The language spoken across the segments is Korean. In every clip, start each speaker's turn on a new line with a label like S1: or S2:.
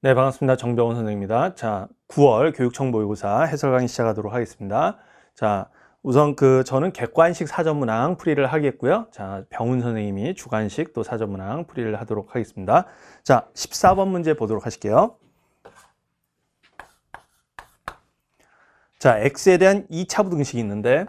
S1: 네, 반갑습니다. 정병원 선생입니다. 자, 9월 교육청 모의고사 해설 강의 시작하도록 하겠습니다. 자, 우선 그 저는 객관식 사전문항 풀이를 하겠고요. 자, 병훈 선생님이 주관식 또 사전문항 풀이를 하도록 하겠습니다. 자, 14번 문제 보도록 하실게요. 자, x에 대한 2차 부등식이 있는데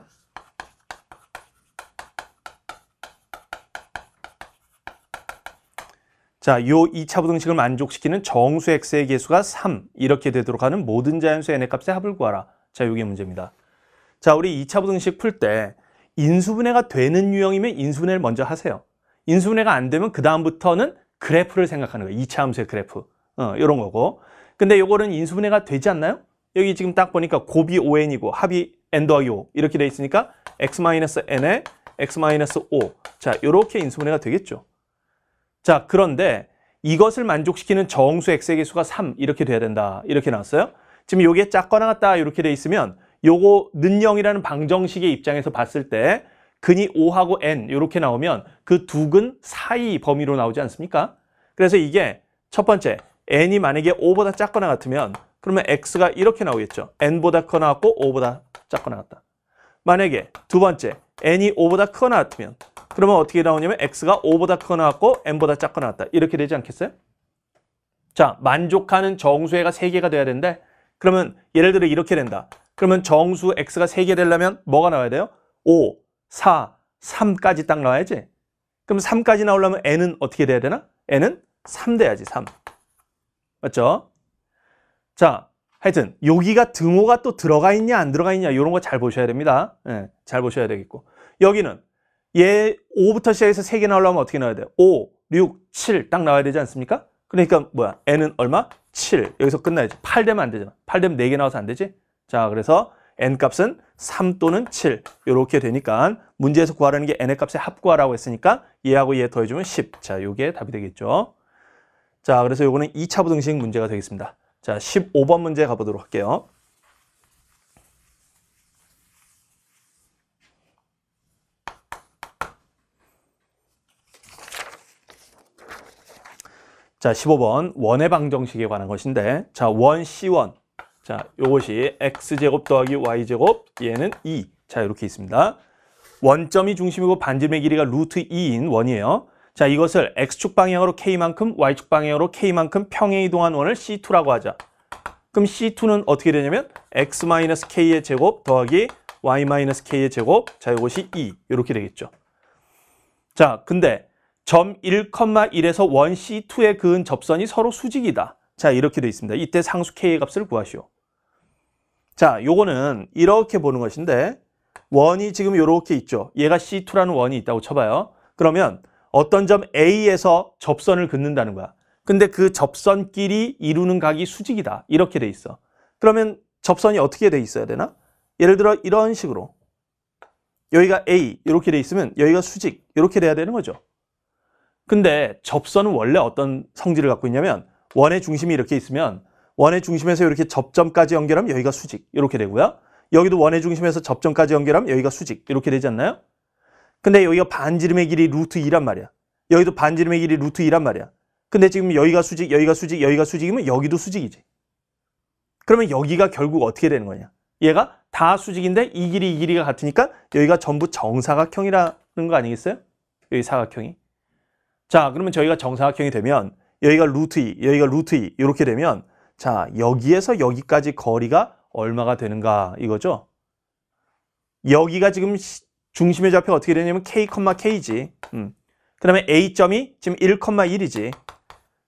S1: 자, 이 2차 부등식을 만족시키는 정수 x의 개수가 3 이렇게 되도록 하는 모든 자연수 n의 값의 합을 구하라. 자, 요게 문제입니다. 자, 우리 2차 부등식 풀 때 인수분해가 되는 유형이면 인수분해를 먼저 하세요. 인수분해가 안 되면 그 다음부터는 그래프를 생각하는 거예요. 2차 함수의 그래프. 어, 요런 거고. 근데 요거는 인수분해가 되지 않나요? 여기 지금 딱 보니까 곱이 5n이고 합이 n 더하기 5 이렇게 돼 있으니까 x-n에 x-5 자, 요렇게 인수분해가 되겠죠. 자, 그런데 이것을 만족시키는 정수 x의 개수가 3 이렇게 돼야 된다. 이렇게 나왔어요. 지금 요게 작거나 같다 이렇게 돼 있으면 요거 는0이라는 방정식의 입장에서 봤을 때 근이 5하고 n 이렇게 나오면 그 두 근 사이 범위로 나오지 않습니까? 그래서 이게 첫 번째 n이 만약에 5보다 작거나 같으면 그러면 x가 이렇게 나오겠죠. n보다 커나 같고 5보다 작거나 같다. 만약에 두 번째 n이 5보다 크거나 같으면 그러면 어떻게 나오냐면 x가 5보다 크거나 같고 n보다 작거나 같다. 이렇게 되지 않겠어요? 자, 만족하는 정수해가 3개가 돼야 되는데 그러면 예를 들어 이렇게 된다. 그러면 정수 x가 3개 되려면 뭐가 나와야 돼요? 5, 4, 3까지 딱 나와야지. 그럼 3까지 나오려면 n은 어떻게 돼야 되나? n은 3 돼야지, 3. 맞죠? 자, 하여튼 여기가 등호가 또 들어가 있냐 안 들어가 있냐 이런 거 잘 보셔야 됩니다. 예, 잘 보셔야 되겠고 여기는 얘 5부터 시작해서 3개 나오려면 어떻게 나와야 돼요? 5, 6, 7 딱 나와야 되지 않습니까? 그러니까 뭐야? n은 얼마? 7. 여기서 끝나야지. 8 되면 안 되잖아. 8 되면 4개 나와서 안 되지? 자, 그래서 n 값은 3 또는 7 이렇게 되니까 문제에서 구하라는 게 n의 값에 합구하라고 했으니까 얘하고 얘 더해주면 10. 자, 이게 답이 되겠죠. 자, 그래서 요거는 2차 부등식 문제가 되겠습니다. 자, 15번 문제 가보도록 할게요. 자, 15번 원의 방정식에 관한 것인데 자, 원 C1 자, 요것이 x제곱 더하기 y제곱 얘는 2 자, 이렇게 있습니다. 원점이 중심이고 반지름의 길이가 루트 2인 원이에요. 자, 이것을 x축 방향으로 k만큼, y축 방향으로 k만큼 평행 이동한 원을 C2라고 하자. 그럼 C2는 어떻게 되냐면 x-k의 제곱 더하기 y-k의 제곱 자, 이것이 2 이렇게 되겠죠. 자, 근데 점 1,1에서 원 C2에 그은 접선이 서로 수직이다. 자 이렇게 되어 있습니다. 이때 상수 K의 값을 구하시오. 자 요거는 이렇게 보는 것인데 원이 지금 이렇게 있죠. 얘가 C2라는 원이 있다고 쳐봐요. 그러면 어떤 점 A에서 접선을 긋는다는 거야. 근데 그 접선끼리 이루는 각이 수직이다. 이렇게 돼 있어. 그러면 접선이 어떻게 돼 있어야 되나? 예를 들어 이런 식으로 여기가 A 이렇게 돼 있으면 여기가 수직 이렇게 돼야 되는 거죠. 근데 접선은 원래 어떤 성질을 갖고 있냐면 원의 중심이 이렇게 있으면 원의 중심에서 이렇게 접점까지 연결하면 여기가 수직 이렇게 되고요. 여기도 원의 중심에서 접점까지 연결하면 여기가 수직 이렇게 되지 않나요? 근데 여기가 반지름의 길이 루트 2란 말이야. 여기도 반지름의 길이 루트 2란 말이야. 근데 지금 여기가 수직, 여기가 수직, 여기가 수직이면 여기도 수직이지. 그러면 여기가 결국 어떻게 되는 거냐? 얘가 다 수직인데 이 길이 이 길이가 같으니까 여기가 전부 정사각형이라는 거 아니겠어요? 여기 사각형이. 자 그러면 저희가 정사각형이 되면 여기가 루트 2, 여기가 루트 2 이렇게 되면 자 여기에서 여기까지 거리가 얼마가 되는가 이거죠. 여기가 지금 중심의 좌표가 어떻게 되냐면 k, k지. 음. 그 다음에 a점이 지금 1,1이지.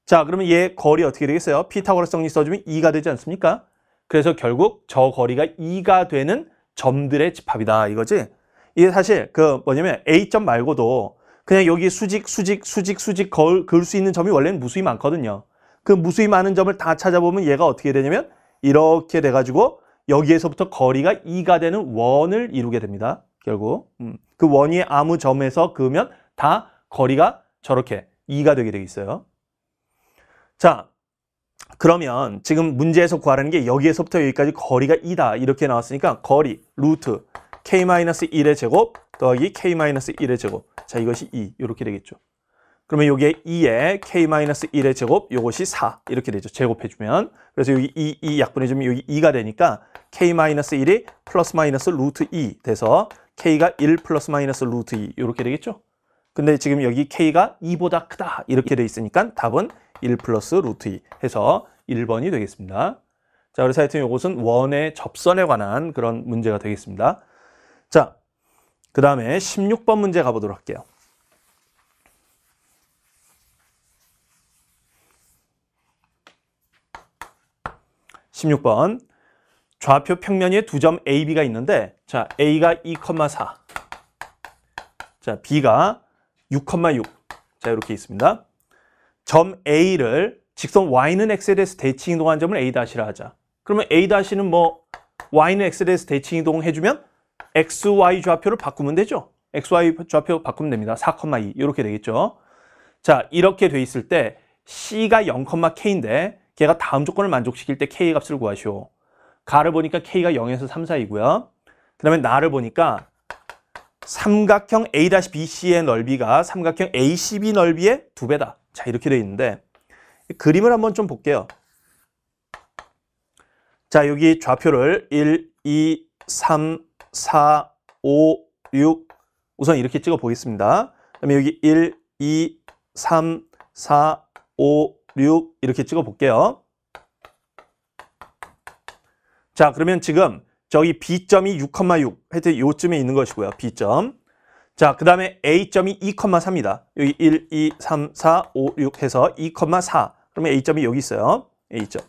S1: 자 그러면 얘 거리 어떻게 되겠어요? 피타고라스 정리 써주면 2가 되지 않습니까? 그래서 결국 저 거리가 2가 되는 점들의 집합이다 이거지. 이게 사실 그 뭐냐면 a점 말고도 그냥 여기 수직, 수직, 수직, 수직 걸, 그수 있는 점이 원래는 무수히 많거든요. 그 무수히 많은 점을 다 찾아보면 얘가 어떻게 되냐면 이렇게 돼가지고 여기에서부터 거리가 2가 되는 원을 이루게 됩니다. 결국 음. 그 원이 아무 점에서 그으면 다 거리가 저렇게 2가 되게 되어 있어요. 자, 그러면 지금 문제에서 구하라는 게 여기에서부터 여기까지 거리가 2다 이렇게 나왔으니까 거리, 루트, k-1의 제곱 더하기 k-1의 제곱 자 이것이 2 이렇게 되겠죠 그러면 여기에 2에 k-1의 제곱 이것이 4 이렇게 되죠 제곱해주면 그래서 여기 2, 2 약분해주면 여기 2가 되니까 k-1이 플러스 마이너스 루트 2 돼서 k가 1 플러스 마이너스 루트 2 이렇게 되겠죠 근데 지금 여기 k가 2보다 크다 이렇게 돼 있으니까 답은 1 플러스 루트 2 해서 1번이 되겠습니다 자, 그래서 하여튼 이것은 원의 접선에 관한 그런 문제가 되겠습니다. 자, 그 다음에 16번 문제 가보도록 할게요. 1 6번 좌표 평면 위에 두 점 A, B가 있는데 자 A가 2,4 자, B가 6,6 자, 이렇게 있습니다. 점 A를 직선 Y는 X에 대해서 대칭 이동한 점을 A-라 하자. 그러면 A-는 뭐 Y는 X에 대해서 대칭 이동해주면 XY 좌표를 바꾸면 되죠. XY 좌표 바꾸면 됩니다. 4,2 이렇게 되겠죠. 자 이렇게 돼 있을 때 C가 0,K인데 걔가 다음 조건을 만족시킬 때 K 값을 구하시오. 가를 보니까 K가 0에서 3, 4이고요. 그 다음에 나를 보니까 삼각형 A-BC의 넓이가 삼각형 ACB 넓이의 두배다 자, 이렇게 돼 있는데 그림을 한번 좀 볼게요. 자, 여기 좌표를 1, 2, 3, 4, 5, 6 우선 이렇게 찍어 보겠습니다. 그다음에 여기 1, 2, 3, 4, 5, 6 이렇게 찍어 볼게요. 자, 그러면 지금 저기 B점이 6,6 하여튼 요쯤에 있는 것이고요. B점. 자, 그 다음에 A점이 2,3이다. 여기 1, 2, 3, 4, 5, 6 해서 2,4. 그러면 A점이 여기 있어요. A점.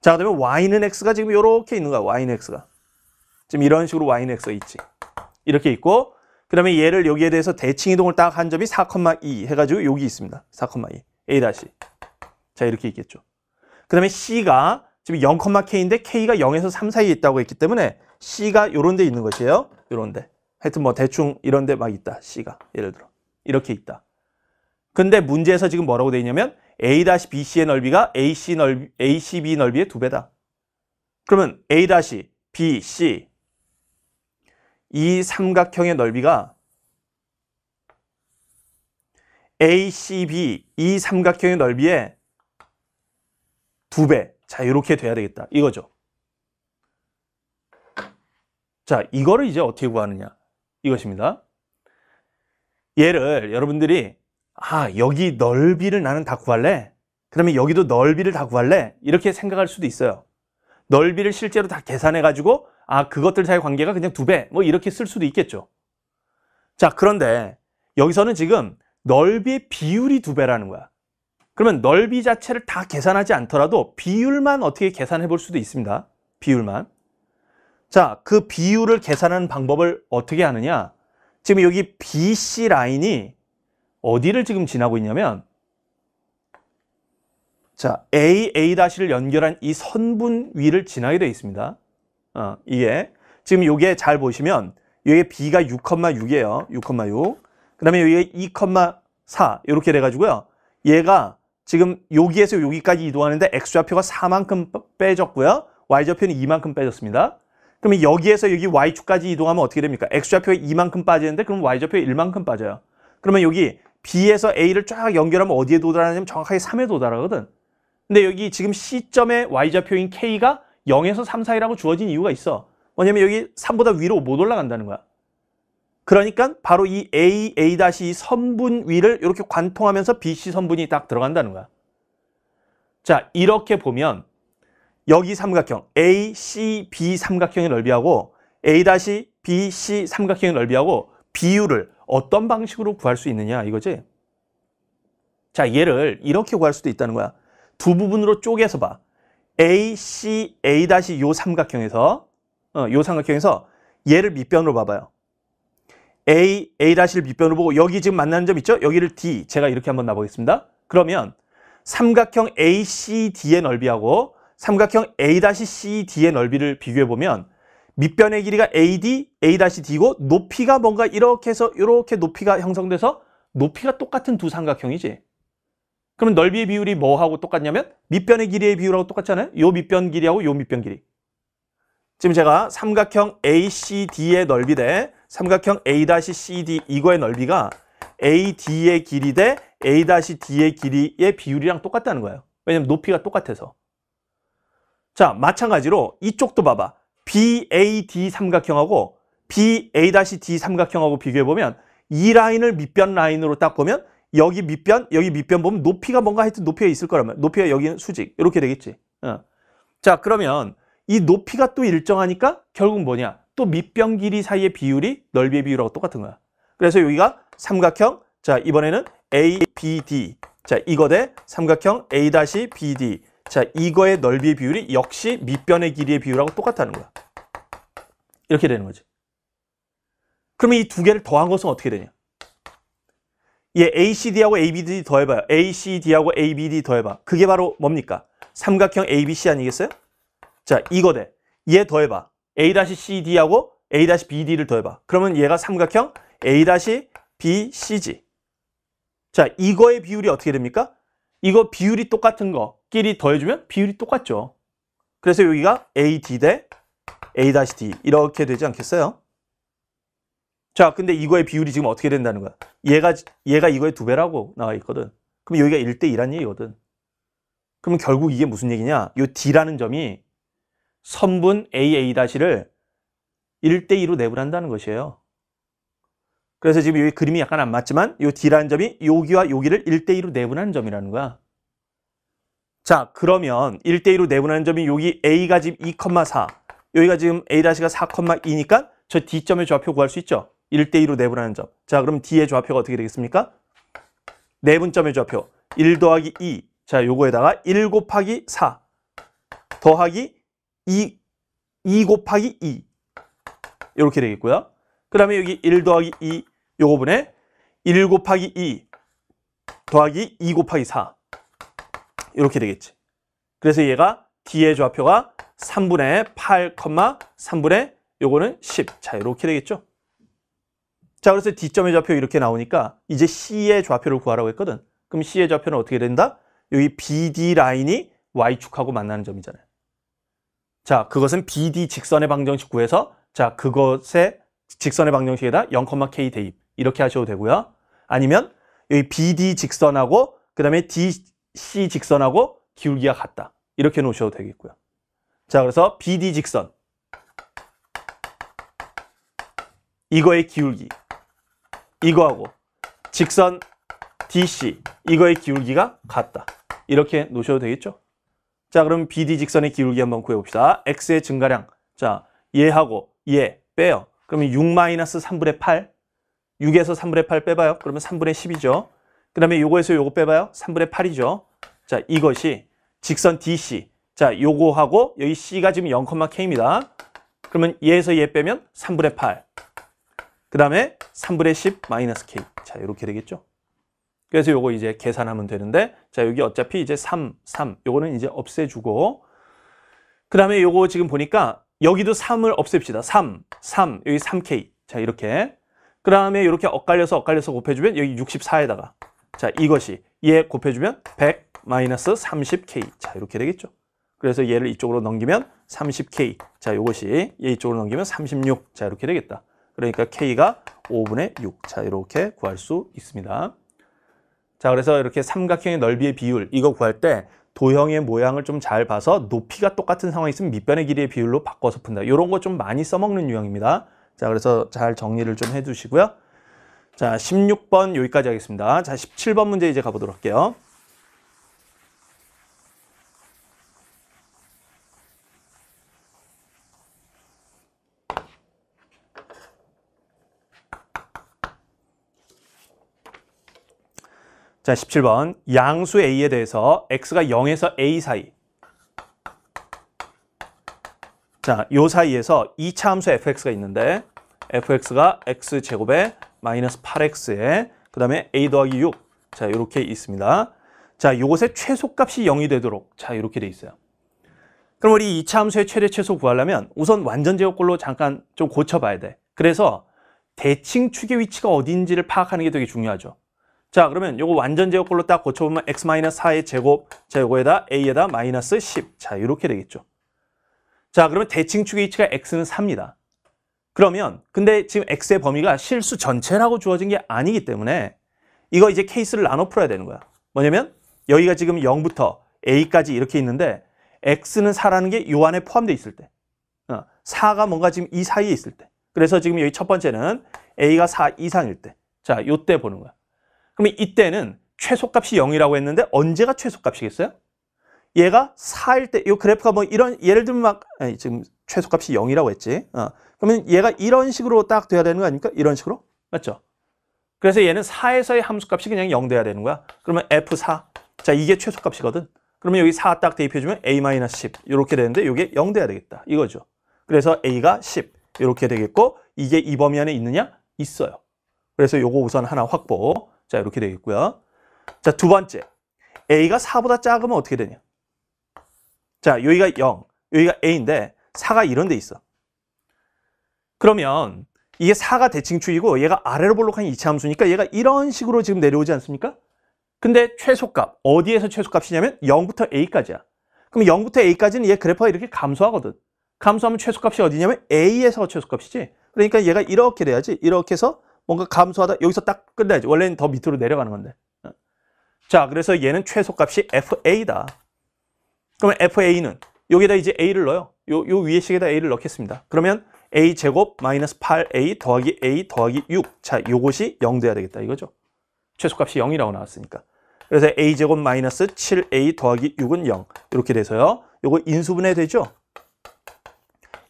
S1: 자, 그 다음에 Y는 X가 지금 이렇게 있는 거야. Y는 X가. 지금 이런 식으로 y는 있지. 이렇게 있고 그 다음에 얘를 여기에 대해서 대칭 이동을 딱 한 점이 4,2 해가지고 여기 있습니다. 4,2 a 다시 자 이렇게 있겠죠. 그 다음에 c가 지금 0,k인데 k가 0에서 3 사이에 있다고 했기 때문에 c가 요런 데 있는 것이에요. 요런 데. 하여튼 뭐 대충 이런 데 막 있다. c가 예를 들어 이렇게 있다. 근데 문제에서 지금 뭐라고 돼 있냐면 a-bc의 넓이가 AC 넓이, acb 넓이의 두 배다. 그러면 a-bc 이 삼각형의 넓이가 ACB 이 삼각형의 넓이의 2 배. 자, 이렇게 돼야 되겠다. 이거죠. 자, 이거를 이제 어떻게 구하느냐? 이것입니다. 얘를 여러분들이 아, 여기 넓이를 나는 다 구할래? 그러면 여기도 넓이를 다 구할래? 이렇게 생각할 수도 있어요. 넓이를 실제로 다 계산해 가지고 아 그것들 사이 관계가 그냥 두 배 뭐 이렇게 쓸 수도 있겠죠. 자 그런데 여기서는 지금 넓이의 비율이 두 배라는 거야. 그러면 넓이 자체를 다 계산하지 않더라도 비율만 어떻게 계산해 볼 수도 있습니다. 비율만. 자, 그 비율을 계산하는 방법을 어떻게 하느냐? 지금 여기 BC 라인이 어디를 지금 지나고 있냐면 자, AA-를 연결한 이 선분 위를 지나게 되어 있습니다. 어, 이게 지금 요게 잘 보시면 여기 B가 6,6이에요. 6,6. 그 다음에 여기 에2,4 이렇게 돼가지고요. 얘가 지금 여기에서 여기까지 이동하는데 X좌표가 4만큼 빼졌고요. Y좌표는 2만큼 빼졌습니다. 그러면 여기에서 여기 Y축까지 이동하면 어떻게 됩니까? x 좌표가 2만큼 빠지는데 그럼 Y좌표에 1만큼 빠져요. 그러면 여기 B에서 A를 쫙 연결하면 어디에 도달하냐면 정확하게 3에 도달하거든. 근데 여기 지금 c 점에 Y좌표인 K가 0에서 3 사이라고 주어진 이유가 있어. 뭐냐면 여기 3보다 위로 못 올라간다는 거야. 그러니까 바로 이 A, a 다시 선분 위를 이렇게 관통하면서 BC 선분이 딱 들어간다는 거야. 자, 이렇게 보면 여기 삼각형 A, C, B 삼각형의 넓이하고 A-B, 다시 C 삼각형의 넓이하고 비율을 어떤 방식으로 구할 수 있느냐 이거지? 자, 얘를 이렇게 구할 수도 있다는 거야. 두 부분으로 쪼개서 봐. ACA 다시 요 삼각형에서 어, 요 삼각형에서 얘를 밑변으로 봐봐요. A, A 다시를 밑변으로 보고 여기 지금 만나는 점 있죠? 여기를 D 제가 이렇게 한번 놔보겠습니다. 그러면 삼각형 ACD의 넓이하고 삼각형 A 다 CD의 넓이를 비교해 보면 밑변의 길이가 AD, A 다시 D고 높이가 뭔가 이렇게 해서 이렇게 높이가 형성돼서 높이가 똑같은 두 삼각형이지. 그럼 넓이의 비율이 뭐하고 똑같냐면 밑변의 길이의 비율하고 똑같잖아요. 이 밑변 길이하고 이 밑변 길이. 지금 제가 삼각형 ACD의 넓이 대 삼각형 A-CD 이거의 넓이가 AD의 길이 대 A-D의 길이의 비율이랑 똑같다는 거예요. 왜냐면 높이가 똑같아서. 자, 마찬가지로 이쪽도 봐봐. BAD 삼각형하고 BA-D 삼각형하고 비교해보면 이 라인을 밑변 라인으로 딱 보면 여기 밑변, 여기 밑변 보면 높이가 뭔가 하여튼 높이가 있을 거라면 높이가 여기는 수직 이렇게 되겠지. 어. 자 그러면 이 높이가 또 일정하니까 결국 뭐냐? 또 밑변 길이 사이의 비율이 넓이의 비율하고 똑같은 거야. 그래서 여기가 삼각형. 자 이번에는 ABD. 자 이거 대 삼각형 A-BD. 자 이거의 넓이의 비율이 역시 밑변의 길이의 비율하고 똑같다는 거야. 이렇게 되는 거지. 그러면 이 두 개를 더한 것은 어떻게 되냐? 얘 예, ACD하고 ABD 더해봐요. ACD하고 ABD 더해봐. 그게 바로 뭡니까? 삼각형 ABC 아니겠어요? 자, 이거대. 얘 더해봐. A-CD하고 A-BD를 더해봐. 그러면 얘가 삼각형 A-BCG. 자, 이거의 비율이 어떻게 됩니까? 이거 비율이 똑같은 거끼리 더해주면 비율이 똑같죠. 그래서 여기가 AD 대 A-D 이렇게 되지 않겠어요? 자, 근데 이거의 비율이 지금 어떻게 된다는 거야? 얘가, 얘가 이거의 두 배라고 나와 있거든. 그럼 여기가 1대1란 얘기거든. 그럼 결국 이게 무슨 얘기냐? 이 D라는 점이 선분 AA-를 1대2로 내분한다는 것이에요. 그래서 지금 여기 그림이 약간 안 맞지만 이 D라는 점이 여기와 여기를 1대2로 내분하는 점이라는 거야. 자, 그러면 1대2로 내분하는 점이 여기 A가 지금 2,4, 여기가 지금 A-가 4,2니까 저 D점의 좌표 구할 수 있죠. 1대2로 내분하는 점. 자, 그럼 D의 좌표가 어떻게 되겠습니까? 내분점의 좌표. 1 더하기 2. 자, 요거에다가 1 곱하기 4. 더하기 2, 2 곱하기 2. 이렇게 되겠고요. 그 다음에 여기 1 더하기 2. 요거분에1 곱하기 2. 더하기 2 곱하기 4. 이렇게 되겠지. 그래서 얘가 D의 좌표가 3분의 8, 3분의 요거는 10. 자, 이렇게 되겠죠. 자 그래서 D점의 좌표 이렇게 나오니까 이제 C의 좌표를 구하라고 했거든. 그럼 C의 좌표는 어떻게 된다? 여기 BD 라인이 Y축하고 만나는 점이잖아요. 자 그것은 BD 직선의 방정식 구해서 자 그것의 직선의 방정식에다 0,K 대입 이렇게 하셔도 되고요. 아니면 여기 BD 직선하고 그 다음에 DC 직선하고 기울기가 같다. 이렇게 놓으셔도 되겠고요. 자 그래서 BD 직선 이거의 기울기 이거하고 직선 DC 이거의 기울기가 같다. 이렇게 놓으셔도 되겠죠? 자, 그럼 BD 직선의 기울기 한번 구해봅시다. X의 증가량. 자, 얘하고 얘 빼요. 그러면 6-3분의 8. 6에서 3분의 8 빼봐요. 그러면 3분의 10이죠. 그 다음에 요거에서 요거 빼봐요. 3분의 8이죠. 자, 이것이 직선 DC. 자, 요거하고 여기 C가 지금 0,K입니다. 그러면 얘에서 얘 빼면 3분의 8. 그 다음에 3분의 10 마이너스 K. 자, 이렇게 되겠죠. 그래서 요거 이제 계산하면 되는데 자, 여기 어차피 이제 3, 3. 요거는 이제 없애주고 그 다음에 요거 지금 보니까 여기도 3을 없앱시다. 3, 3, 여기 3K. 자, 이렇게. 그 다음에 이렇게 엇갈려서 엇갈려서 곱해주면 여기 64에다가 자, 이것이 얘 곱해주면 100 마이너스 30K. 자, 이렇게 되겠죠. 그래서 얘를 이쪽으로 넘기면 30K. 자, 이것이 얘 이쪽으로 넘기면 36. 자, 이렇게 되겠다. 그러니까 K가 5분의 6. 자, 이렇게 구할 수 있습니다. 자, 그래서 이렇게 삼각형의 넓이의 비율, 이거 구할 때 도형의 모양을 좀 잘 봐서 높이가 똑같은 상황이 있으면 밑변의 길이의 비율로 바꿔서 푼다. 이런 거 좀 많이 써먹는 유형입니다. 자, 그래서 잘 정리를 좀 해주시고요. 자, 16번 여기까지 하겠습니다. 자, 17번 문제 이제 가보도록 할게요. 자, 17번 양수 a에 대해서 x가 0에서 a 사이 자, 요 사이에서 2차 함수 fx가 있는데 fx가 x제곱에 마이너스 8x에 그 다음에 a 더하기 6 자, 이렇게 있습니다. 자, 요것의 최소값이 0이 되도록 자, 이렇게 돼 있어요. 그럼 우리 2차 함수의 최대 최소 구하려면 우선 완전 제곱꼴로 잠깐 좀 고쳐봐야 돼. 그래서 대칭축의 위치가 어디인지를 파악하는 게 되게 중요하죠. 자 그러면 요거 완전 제곱꼴로 딱 고쳐보면 x-4의 제곱 자 요거에다 a에다 마이너스 10자 이렇게 되겠죠 자 그러면 대칭축의 위치가 x는 4입니다 그러면 근데 지금 x의 범위가 실수 전체라고 주어진 게 아니기 때문에 이거 이제 케이스를 나눠 풀어야 되는 거야 뭐냐면 여기가 지금 0부터 a까지 이렇게 있는데 x는 4라는 게 요 안에 포함되어 있을 때 4가 어, 뭔가 지금 이 사이에 있을 때 그래서 지금 여기 첫 번째는 a가 4 이상일 때자 요 때 보는 거야 그러면 이때는 최소값이 0이라고 했는데 언제가 최소값이겠어요? 얘가 4일 때, 이 그래프가 뭐 이런, 예를 들면 막, 아니, 지금 최소값이 0이라고 했지. 어. 그러면 얘가 이런 식으로 딱 돼야 되는 거 아닙니까? 이런 식으로? 맞죠? 그래서 얘는 4에서의 함수값이 그냥 0 돼야 되는 거야. 그러면 F4. 자, 이게 최소값이거든. 그러면 여기 4 딱 대입해주면 A-10. 이렇게 되는데 이게 0 돼야 되겠다. 이거죠. 그래서 A가 10. 이렇게 되겠고, 이게 이 범위 안에 있느냐? 있어요. 그래서 요거 우선 하나 확보. 자, 이렇게 되겠고요. 자, 두 번째. a가 4보다 작으면 어떻게 되냐? 자, 여기가 0, 여기가 a인데 4가 이런 데 있어. 그러면 이게 4가 대칭축이고 얘가 아래로 볼록한 이차 함수니까 얘가 이런 식으로 지금 내려오지 않습니까? 근데 최소값, 어디에서 최소값이냐면 0부터 a까지야. 그럼 0부터 a까지는 얘 그래프가 이렇게 감소하거든. 감소하면 최소값이 어디냐면 a에서 최소값이지. 그러니까 얘가 이렇게 돼야지. 이렇게 해서 뭔가 감소하다 여기서 딱 끝내야지 원래는 더 밑으로 내려가는 건데 어? 자 그래서 얘는 최소값이 FA다 그러면 FA는 여기다 이제 A를 넣어요 요, 요 위에 식에다 A를 넣겠습니다 그러면 A제곱 마이너스 8A 더하기 A 더하기 6 자 요것이 0 돼야 되겠다 이거죠 최소값이 0이라고 나왔으니까 그래서 A제곱 마이너스 7A 더하기 6은 0 이렇게 돼서요 요거 인수분해 되죠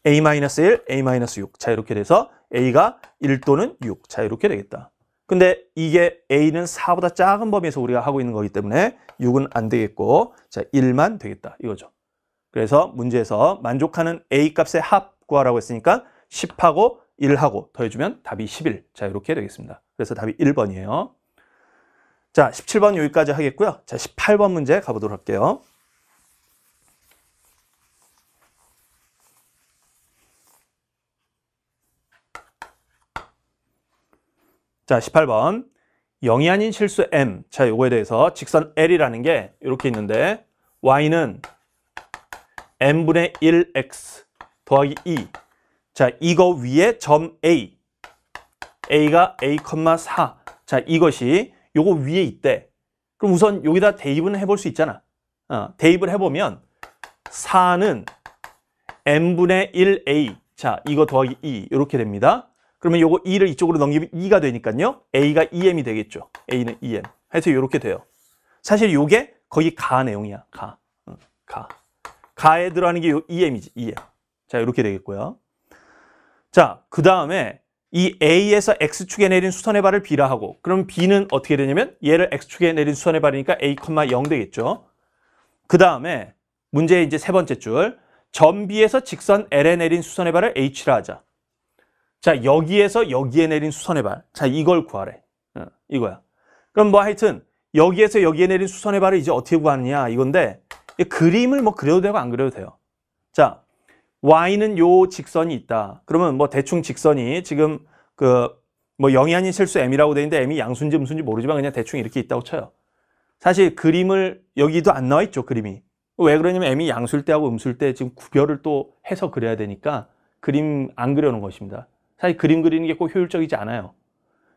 S1: a-1, a-6. 자, 이렇게 돼서 a가 1 또는 6. 자, 이렇게 되겠다. 근데 이게 a는 4보다 작은 범위에서 우리가 하고 있는 거기 때문에 6은 안 되겠고 자 1만 되겠다 이거죠. 그래서 문제에서 만족하는 a 값의 합 구하라고 했으니까 10하고 1하고 더해주면 답이 11. 자 이렇게 되겠습니다. 그래서 답이 1번이에요. 자 17번 여기까지 하겠고요. 자 18번 문제 가보도록 할게요. 자, 18번. 0이 아닌 실수 m. 자, 요거에 대해서 직선 l이라는 게 이렇게 있는데 y는 m분의 1x 더하기 2. 자, 이거 위에 점 a. a가 a, 4. 자, 이것이 요거 위에 있대. 그럼 우선 여기다 대입은 해볼 수 있잖아. 어, 대입을 해보면 4는 m분의 1a. 자, 이거 더하기 2. 이렇게 됩니다. 그러면 요거 2를 이쪽으로 넘기면 2가 되니까요. A가 EM이 되겠죠. A는 EM. 해서 요렇게 돼요. 사실 요게 거기가 내용이야. 가. 가. 가에 들어가는 게요 EM이지. EM. 자, 요렇게 되겠고요. 자, 그 다음에 이 A에서 X축에 내린 수선의 발을 B라 하고 그럼 B는 어떻게 되냐면 얘를 X축에 내린 수선의 발이니까 A, 0 되겠죠. 그 다음에 문제의 이제 세 번째 줄. 전 B에서 직선 L에 내린 수선의 발을 H라 하자. 자, 여기에서 여기에 내린 수선의 발. 자, 이걸 구하래. 어, 이거야. 그럼 뭐 하여튼 여기에서 여기에 내린 수선의 발을 이제 어떻게 구하느냐 이건데 그림을 뭐 그려도 되고 안 그려도 돼요. 자, y는 요 직선이 있다. 그러면 뭐 대충 직선이 지금 그 뭐 영이 아닌 실수 m이라고 돼 있는데 m이 양수인지 무슨지 모르지만 그냥 대충 이렇게 있다고 쳐요. 사실 그림을 여기도 안 나와 있죠 그림이. 왜 그러냐면 m이 양수일 때하고 음수일 때 지금 구별을 또 해서 그려야 되니까 그림 안 그려놓은 것입니다. 사실 그림 그리는 게 꼭 효율적이지 않아요.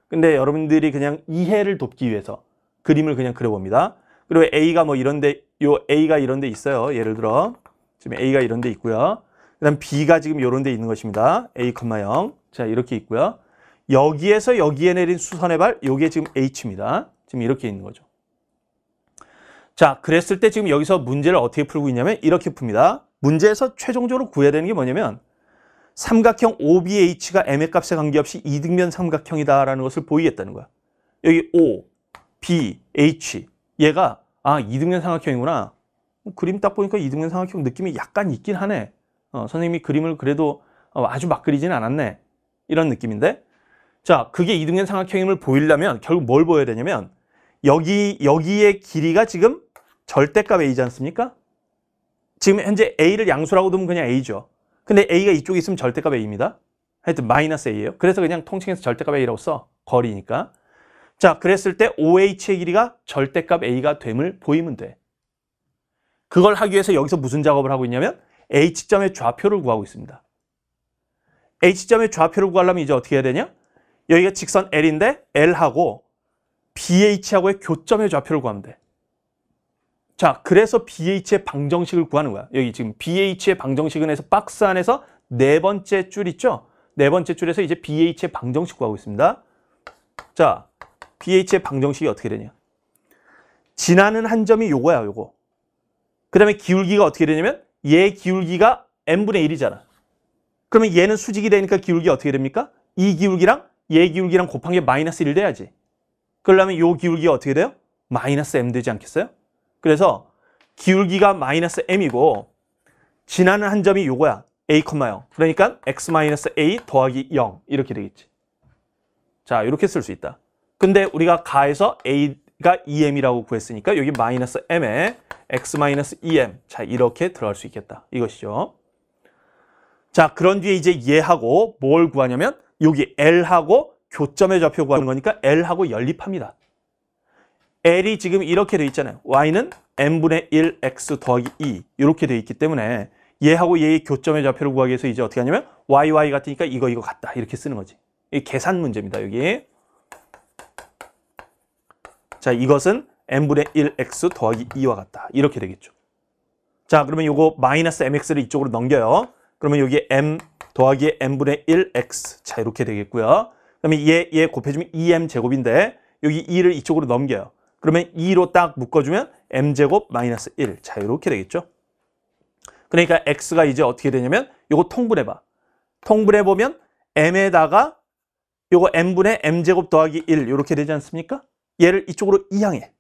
S1: 근데 여러분들이 그냥 이해를 돕기 위해서 그림을 그냥 그려봅니다. 그리고 A가 뭐 이런데, 요 A가 이런데 있어요. 예를 들어. 지금 A가 이런데 있고요. 그 다음 B가 지금 이런데 있는 것입니다. A, 0. 자, 이렇게 있고요. 여기에서 여기에 내린 수선의 발, 요게 지금 H입니다. 지금 이렇게 있는 거죠. 자, 그랬을 때 지금 여기서 문제를 어떻게 풀고 있냐면 이렇게 풉니다. 문제에서 최종적으로 구해야 되는 게 뭐냐면 삼각형 OBH가 M의 값에 관계없이 이등면 삼각형이다라는 것을 보이겠다는 거야. 여기 O, B, H 얘가 아 이등면 삼각형이구나. 뭐 그림 딱 보니까 이등면 삼각형 느낌이 약간 있긴 하네. 어, 선생님이 그림을 그래도 어, 아주 막 그리진 않았네. 이런 느낌인데 자 그게 이등면 삼각형임을 보이려면 결국 뭘 보여야 되냐면 여기, 여기의 길이가 지금 절대값 A지 않습니까? 지금 현재 A를 양수라고 두면 그냥 A죠. 근데 A가 이쪽에 있으면 절대값 A입니다. 하여튼 마이너스 A예요. 그래서 그냥 통칭해서 절대값 A라고 써. 거리니까. 자, 그랬을 때 OH의 길이가 절대값 A가 됨을 보이면 돼. 그걸 하기 위해서 여기서 무슨 작업을 하고 있냐면 H점의 좌표를 구하고 있습니다. H점의 좌표를 구하려면 이제 어떻게 해야 되냐? 여기가 직선 L인데 L하고 BH하고의 교점의 좌표를 구하면 돼. 자, 그래서 BH의 방정식을 구하는 거야. 여기 지금 BH의 방정식은 해서 박스 안에서 네 번째 줄 있죠? 네 번째 줄에서 이제 BH의 방정식 구하고 있습니다. 자, BH의 방정식이 어떻게 되냐? 지나는 한 점이 요거야, 요거. 그 다음에 기울기가 어떻게 되냐면 얘 기울기가 n분의 1이잖아. 그러면 얘는 수직이 되니까 기울기 어떻게 됩니까? 이 기울기랑 얘 기울기랑 곱한 게 마이너스 1 돼야지. 그러려면 요 기울기가 어떻게 돼요? 마이너스 m 되지 않겠어요? 그래서 기울기가 마이너스 m이고 지나는 한 점이 요거야. a, 요 그러니까 x 마이너스 a 더하기 0 이렇게 되겠지. 자, 이렇게 쓸 수 있다. 근데 우리가 가에서 a가 2m이라고 구했으니까 여기 마이너스 m에 x 마이너스 2m 자, 이렇게 들어갈 수 있겠다. 이것이죠. 자, 그런 뒤에 이제 얘하고 뭘 구하냐면 여기 l하고 교점에 좌표 구하는 거니까 l하고 연립합니다. L이 지금 이렇게 돼 있잖아요. Y는 N분의 1X 더하기 2 e 이렇게 돼 있기 때문에 얘하고 얘의 교점의 좌표를 구하기 위해서 이제 어떻게 하냐면 YY 같으니까 이거 이거 같다 이렇게 쓰는 거지. 이 계산 문제입니다. 여기. 자 이것은 N분의 1X 더하기 2와 같다. 이렇게 되겠죠. 자 그러면 이거 마이너스 MX를 이쪽으로 넘겨요. 그러면 여기 M 더하기 N분의 1X 자 이렇게 되겠고요. 그러면 얘, 얘 곱해주면 2M e 제곱인데 여기 2를 이쪽으로 넘겨요. 그러면 2로 딱 묶어주면 m제곱 마이너스 1. 자, 이렇게 되겠죠. 그러니까 x가 이제 어떻게 되냐면 이거 통분해봐. 통분해보면 m에다가 이거 m분의 m제곱 더하기 1 이렇게 되지 않습니까? 얘를 이쪽으로 이항해.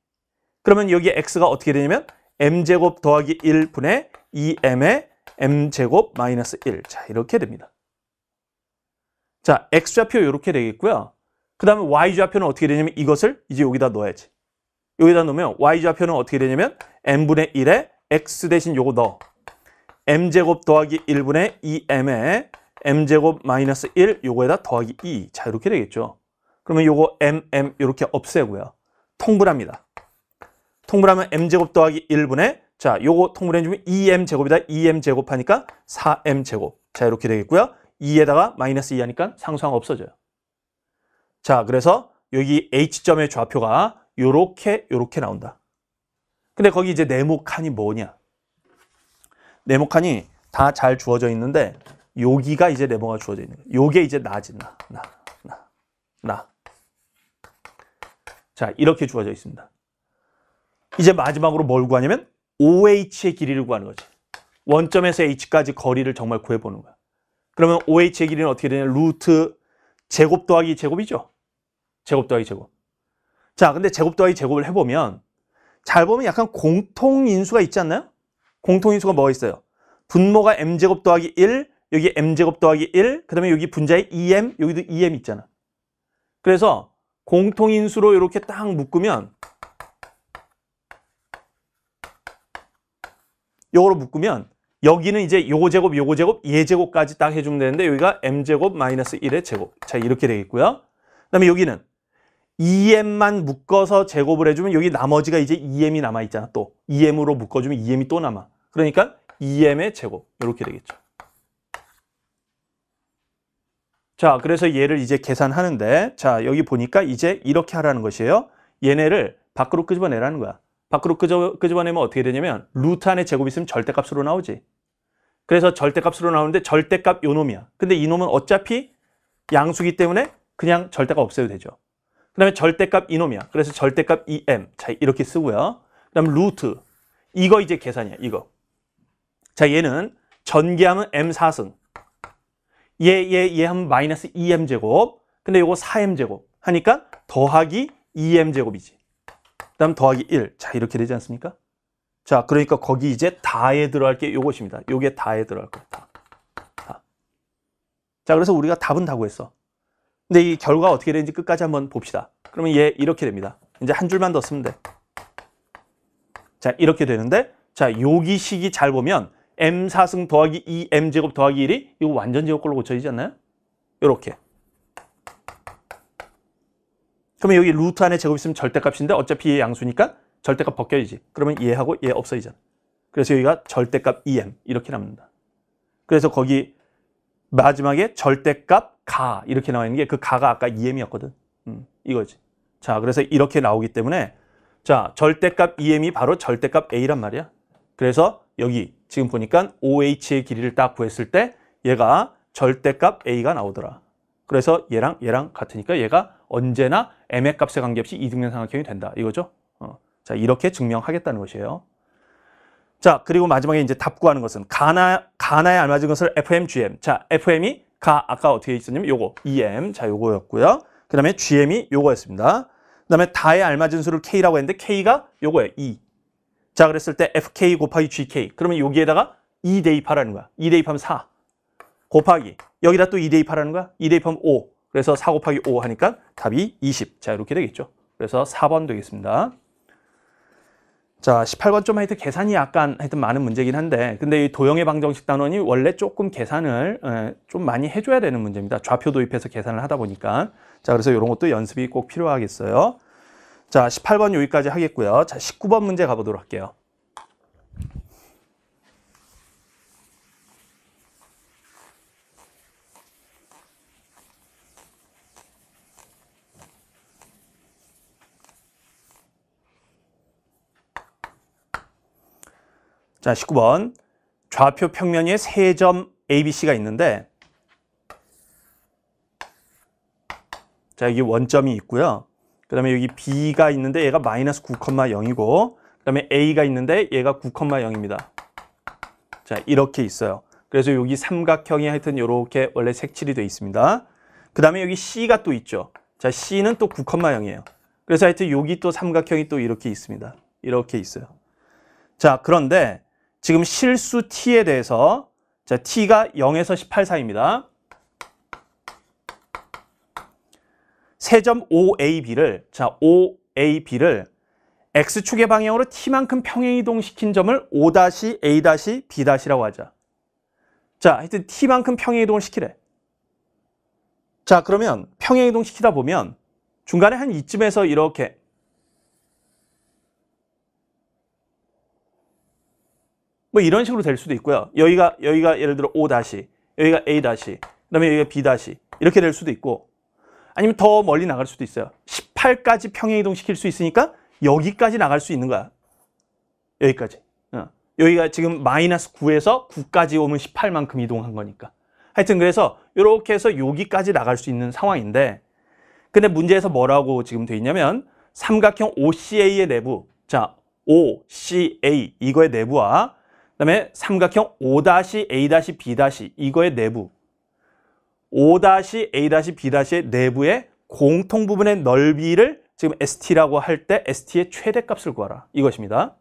S1: 그러면 여기 x가 어떻게 되냐면 m제곱 더하기 1분의 2m의 e m제곱 마이너스 1. 자, 이렇게 됩니다. 자, x좌표 이렇게 되겠고요. 그 다음에 y좌표는 어떻게 되냐면 이것을 이제 여기다 넣어야지. 여기다 놓으면 y좌표는 어떻게 되냐면 n분의 1에 x 대신 요거 넣어. m제곱 더하기 1분의 2m에 m제곱 마이너스 1 요거에다 더하기 2. 자 이렇게 되겠죠. 그러면 요거 m, mm m 이렇게 없애고요. 통불합니다통불하면 m제곱 더하기 1분의 자 요거 통불해주면 2m제곱이다. 2m제곱 하니까 4m제곱. 자 이렇게 되겠고요. 2에다가 마이너스 2 하니까 상수항 없어져요. 자 그래서 여기 H점의 좌표가 요렇게 요렇게 나온다. 근데 거기 이제 네모 칸이 뭐냐? 네모 칸이 다 잘 주어져 있는데 여기가 이제 네모가 주어져 있는 거예요. 요게 이제 나지 나. 나. 나. 나. 자, 이렇게 주어져 있습니다. 이제 마지막으로 뭘 구하냐면 OH의 길이를 구하는 거지. 원점에서 H까지 거리를 정말 구해보는 거야. 그러면 OH의 길이는 어떻게 되냐? 루트 제곱 더하기 제곱이죠. 제곱 더하기 제곱. 자, 근데 제곱 더하기 제곱을 해보면 잘 보면 약간 공통인수가 있지 않나요? 공통인수가 뭐가 있어요? 분모가 m제곱 더하기 1, 여기 m제곱 더하기 1, 그 다음에 여기 분자에 2m, 여기도 2m 있잖아. 그래서 공통인수로 이렇게 딱 묶으면 요거로 묶으면 여기는 이제 요거 제곱, 요거 제곱, 예 제곱까지 딱 해주면 되는데 여기가 m제곱 마이너스 1의 제곱. 자, 이렇게 되겠고요. 그 다음에 여기는 2m만 e 묶어서 제곱을 해주면 여기 나머지가 이제 2m이 e 남아있잖아 또 2m으로 e 묶어주면 2m이 또 남아 그러니까 2m의 제곱 이렇게 되겠죠 자 그래서 얘를 이제 계산하는데 자 여기 보니까 이제 이렇게 하라는 것이에요 얘네를 밖으로 끄집어내라는 거야 밖으로 끄집어, 끄집어내면 어떻게 되냐면 루트 안에 제곱이 있으면 절대값으로 나오지 그래서 절대값으로 나오는데 절대값 요놈이야 근데 이놈은 어차피 양수기 때문에 그냥 절대값 없애도 되죠 그 다음에 절대값 이놈이야. 그래서 절대값 em. 자, 이렇게 쓰고요. 그 다음 루트. 이거 이제 계산이야, 이거. 자, 얘는 전기하면 m4승. 얘, 얘, 얘 하면 마이너스 2m제곱. E 근데 이거 4m제곱. 하니까 더하기 2m제곱이지. E 그 다음 더하기 1. 자, 이렇게 되지 않습니까? 자, 그러니까 거기 이제 다에 들어갈 게 요것입니다. 요게 다에 들어갈 거다. 다. 자, 그래서 우리가 답은 다 구했어. 근데 이 결과가 어떻게 되는지 끝까지 한번 봅시다. 그러면 얘 이렇게 됩니다. 이제 한 줄만 더 쓰면 돼. 자, 이렇게 되는데 자, 여기 식이 잘 보면 m4승 더하기 2m제곱 e, 더하기 1이 이거 완전 제곱꼴로 고쳐지지 않나요? 이렇게 그러면 여기 루트 안에 제곱 있으면 절대값인데 어차피 얘 양수니까 절대값 벗겨지지. 그러면 얘하고 얘 없어지잖아. 그래서 여기가 절대값 2m e 이렇게 남는다. 그래서 거기 마지막에 절대값 가 이렇게 나와 있는 게 그 가가 아까 EM이었거든. 음, 이거지. 자, 그래서 이렇게 나오기 때문에 자, 절대값 EM이 바로 절대값 A란 말이야. 그래서 여기 지금 보니까 OH의 길이를 딱 구했을 때 얘가 절대값 A가 나오더라. 그래서 얘랑 얘랑 같으니까 얘가 언제나 M의 값에 관계없이 이등변 삼각형이 된다. 이거죠. 어. 자, 이렇게 증명하겠다는 것이에요. 자, 그리고 마지막에 이제 답 구하는 것은 가나, 가나에 알맞은 것을 FMGM. 자, FM이 가 아까 어떻게 있었냐면 요거 em 자 요거였고요. 그 다음에 gm이 요거였습니다. 그 다음에 다에 알맞은 수를 k라고 했는데 k가 요거예요. 2. E. 자 그랬을 때 fk 곱하기 gk 그러면 여기에다가 2 e 대입하라는 거야. 2 e 대입하면 4 곱하기 여기다 또 2 대입하라는 거야. 2 대입하면 5 그래서 4 곱하기 5 하니까 답이 20. 자 이렇게 되겠죠. 그래서 4번 되겠습니다. 자 18번 좀 하여튼 계산이 약간 하여튼 많은 문제긴 한데 근데 이 도형의 방정식 단원이 원래 조금 계산을 예, 좀 많이 해줘야 되는 문제입니다 좌표 도입해서 계산을 하다 보니까 자 그래서 이런 것도 연습이 꼭 필요하겠어요 자 18번 여기까지 하겠고요 자 19번 문제 가보도록 할게요 자, 19번. 좌표 평면 위에 세 점 ABC가 있는데 자, 여기 원점이 있고요. 그 다음에 여기 B가 있는데 얘가 마이너스 9,0이고 그 다음에 A가 있는데 얘가 9,0입니다. 자, 이렇게 있어요. 그래서 여기 삼각형이 하여튼 이렇게 원래 색칠이 되어 있습니다. 그 다음에 여기 C가 또 있죠. 자, C는 또 9,0이에요. 그래서 하여튼 여기 또 삼각형이 또 이렇게 있습니다. 이렇게 있어요. 자, 그런데 지금 실수 t에 대해서 자, t가 0에서 18 사이입니다. 세 점 OAB를 자, OAB를 x축의 방향으로 t만큼 평행이동시킨 점을 O-A-B-라고 하자. 자, 하여튼 t만큼 평행이동을 시키래. 자, 그러면 평행이동 시키다 보면 중간에 한 이쯤에서 이렇게 뭐 이런 식으로 될 수도 있고요. 여기가 여기가 예를 들어 O 다시, 여기가 A 다시, 그다음에 여기가 B 다시 이렇게 될 수도 있고, 아니면 더 멀리 나갈 수도 있어요. 18까지 평행 이동 시킬 수 있으니까 여기까지 나갈 수 있는 거야. 여기까지. 어. 여기가 지금 마이너스 9에서 9까지 오면 18만큼 이동한 거니까. 하여튼 그래서 이렇게 해서 여기까지 나갈 수 있는 상황인데, 근데 문제에서 뭐라고 지금 돼 있냐면 삼각형 OCA의 내부, 자 OCA 이거의 내부와 다음에 삼각형 O-A-B- 이거의 내부 O-A-B-의 내부의 공통 부분의 넓이를 지금 ST라고 할 때 ST의 최대값을 구하라 이것입니다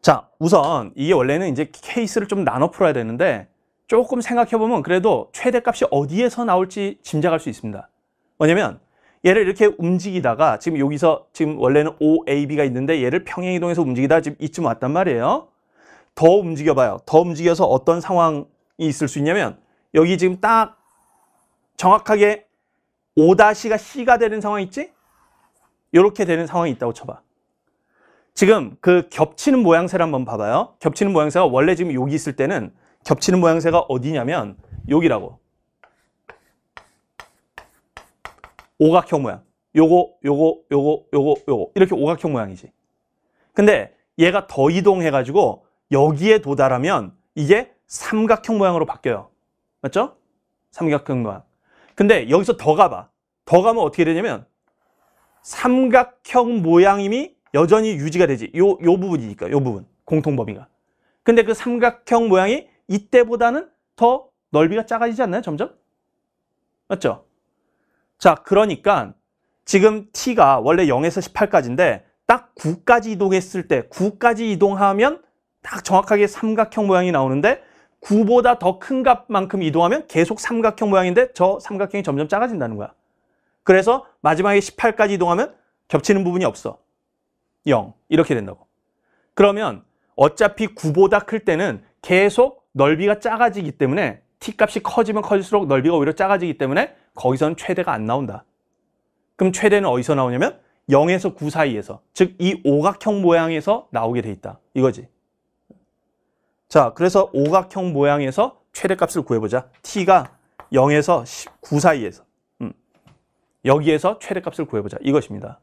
S1: 자 우선 이게 원래는 이제 케이스를 좀 나눠 풀어야 되는데 조금 생각해보면 그래도 최대값이 어디에서 나올지 짐작할 수 있습니다 뭐냐면 얘를 이렇게 움직이다가 지금 여기서 지금 원래는 OAB가 있는데 얘를 평행이동해서 움직이다 지금 이쯤 왔단 말이에요. 더 움직여봐요. 더 움직여서 어떤 상황이 있을 수 있냐면 여기 지금 딱 정확하게 5-가 C가 되는 상황 있지? 이렇게 되는 상황이 있다고 쳐봐. 지금 그 겹치는 모양새를 한번 봐봐요. 겹치는 모양새가 원래 지금 여기 있을 때는 겹치는 모양새가 어디냐면 여기라고. 오각형 모양. 요거, 요거, 요거, 요거, 요거. 이렇게 오각형 모양이지. 근데 얘가 더 이동해가지고 여기에 도달하면 이게 삼각형 모양으로 바뀌어요. 맞죠? 삼각형 모양. 근데 여기서 더 가봐. 더 가면 어떻게 되냐면 삼각형 모양임이 여전히 유지가 되지. 요, 요 부분이니까, 요 부분. 공통범위가. 근데 그 삼각형 모양이 이때보다는 더 넓이가 작아지지 않나요? 점점? 맞죠? 자, 그러니까 지금 t가 원래 0에서 18까지인데 딱 9까지 이동했을 때 9까지 이동하면 딱 정확하게 삼각형 모양이 나오는데 9보다 더 큰 값만큼 이동하면 계속 삼각형 모양인데 저 삼각형이 점점 작아진다는 거야. 그래서 마지막에 18까지 이동하면 겹치는 부분이 없어. 0. 이렇게 된다고. 그러면 어차피 9보다 클 때는 계속 넓이가 작아지기 때문에 t값이 커지면 커질수록 넓이가 오히려 작아지기 때문에 거기서는 최대가 안 나온다. 그럼 최대는 어디서 나오냐면 0에서 9 사이에서 즉 이 오각형 모양에서 나오게 돼 있다. 이거지. 자, 그래서 오각형 모양에서 최대값을 구해보자. t가 0에서 9 사이에서 음. 여기에서 최대값을 구해보자. 이것입니다.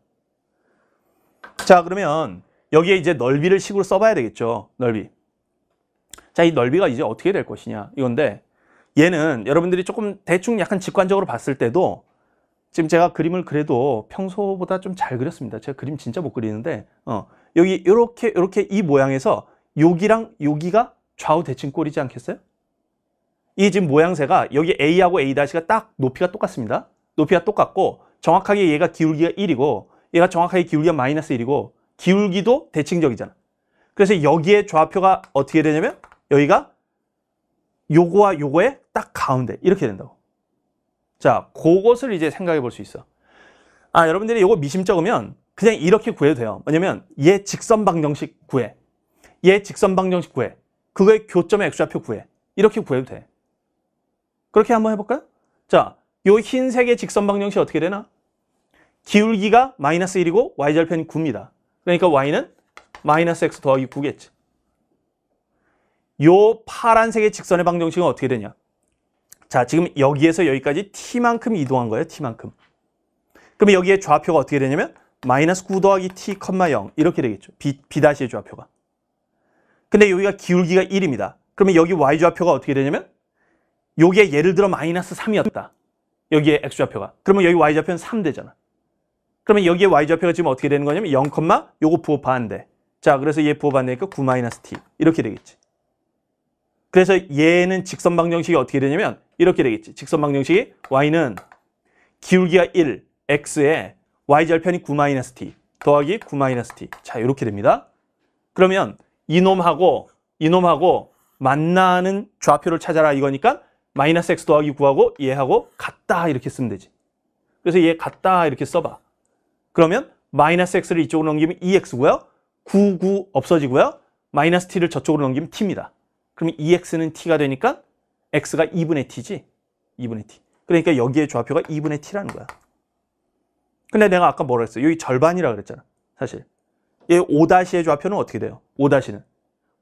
S1: 자, 그러면 여기에 이제 넓이를 식으로 써봐야 되겠죠. 넓이. 자, 이 넓이가 이제 어떻게 될 것이냐. 이건데 얘는 여러분들이 조금 대충 약간 직관적으로 봤을 때도 지금 제가 그림을 그래도 평소보다 좀 잘 그렸습니다. 제가 그림 진짜 못 그리는데 어, 여기 이렇게 이렇게 이 모양에서 여기랑 여기가 좌우 대칭꼴이지 않겠어요? 이 지금 모양새가 여기 A하고 A-가 다시딱 높이가 똑같습니다. 높이가 똑같고 정확하게 얘가 기울기가 1이고 얘가 정확하게 기울기가 마이너스 1이고 기울기도 대칭적이잖아. 그래서 여기에 좌표가 어떻게 되냐면 여기가 요거와 요거의 딱 가운데 이렇게 된다고 자 그것을 이제 생각해 볼 수 있어 아 여러분들이 요거 미심쩍으면 그냥 이렇게 구해도 돼요 왜냐면 얘 직선 방정식 구해 얘 직선 방정식 구해 그거의 교점의 x좌표 구해 이렇게 구해도 돼 그렇게 한번 해볼까요? 자, 요 흰색의 직선 방정식 어떻게 되나? 기울기가 마이너스 1이고 y절편이 9입니다 그러니까 y는 마이너스 x 더하기 9겠지 요 파란색의 직선의 방정식은 어떻게 되냐? 자, 지금 여기에서 여기까지 t만큼 이동한 거예요, t만큼. 그럼 여기에 좌표가 어떻게 되냐면 마이너스 9 더하기 t, 0 이렇게 되겠죠. b, b의 좌표가. 근데 여기가 기울기가 1입니다. 그러면 여기 y좌표가 어떻게 되냐면 여기에 예를 들어 마이너스 3이었다. 여기에 x좌표가. 그러면 여기 y좌표는 3 되잖아. 그러면 여기에 y좌표가 지금 어떻게 되는 거냐면 0, 요거 부호 반대. 자, 그래서 얘 부호 반대니까 9-t 이렇게 되겠지. 그래서 얘는 직선 방정식이 어떻게 되냐면 이렇게 되겠지. 직선 방정식이 y는 기울기가 1, x에 y절편이 9-t 더하기 9-t 자 이렇게 됩니다. 그러면 이놈하고 이놈하고 만나는 좌표를 찾아라 이거니까 마이너스 x 더하기 9하고 얘하고 같다 이렇게 쓰면 되지. 그래서 얘 같다 이렇게 써봐. 그러면 마이너스 x를 이쪽으로 넘기면 2x고요. 9, 9 없어지고요. 마이너스 t를 저쪽으로 넘기면 t입니다. 그럼 EX는 T가 되니까 X가 2분의 T지. 2분의 T. 그러니까 여기에 좌표가 2분의 T라는 거야. 근데 내가 아까 뭐라 했어? 여기 절반이라 그랬잖아. 사실. 얘 5-의 좌표는 어떻게 돼요? 5-는.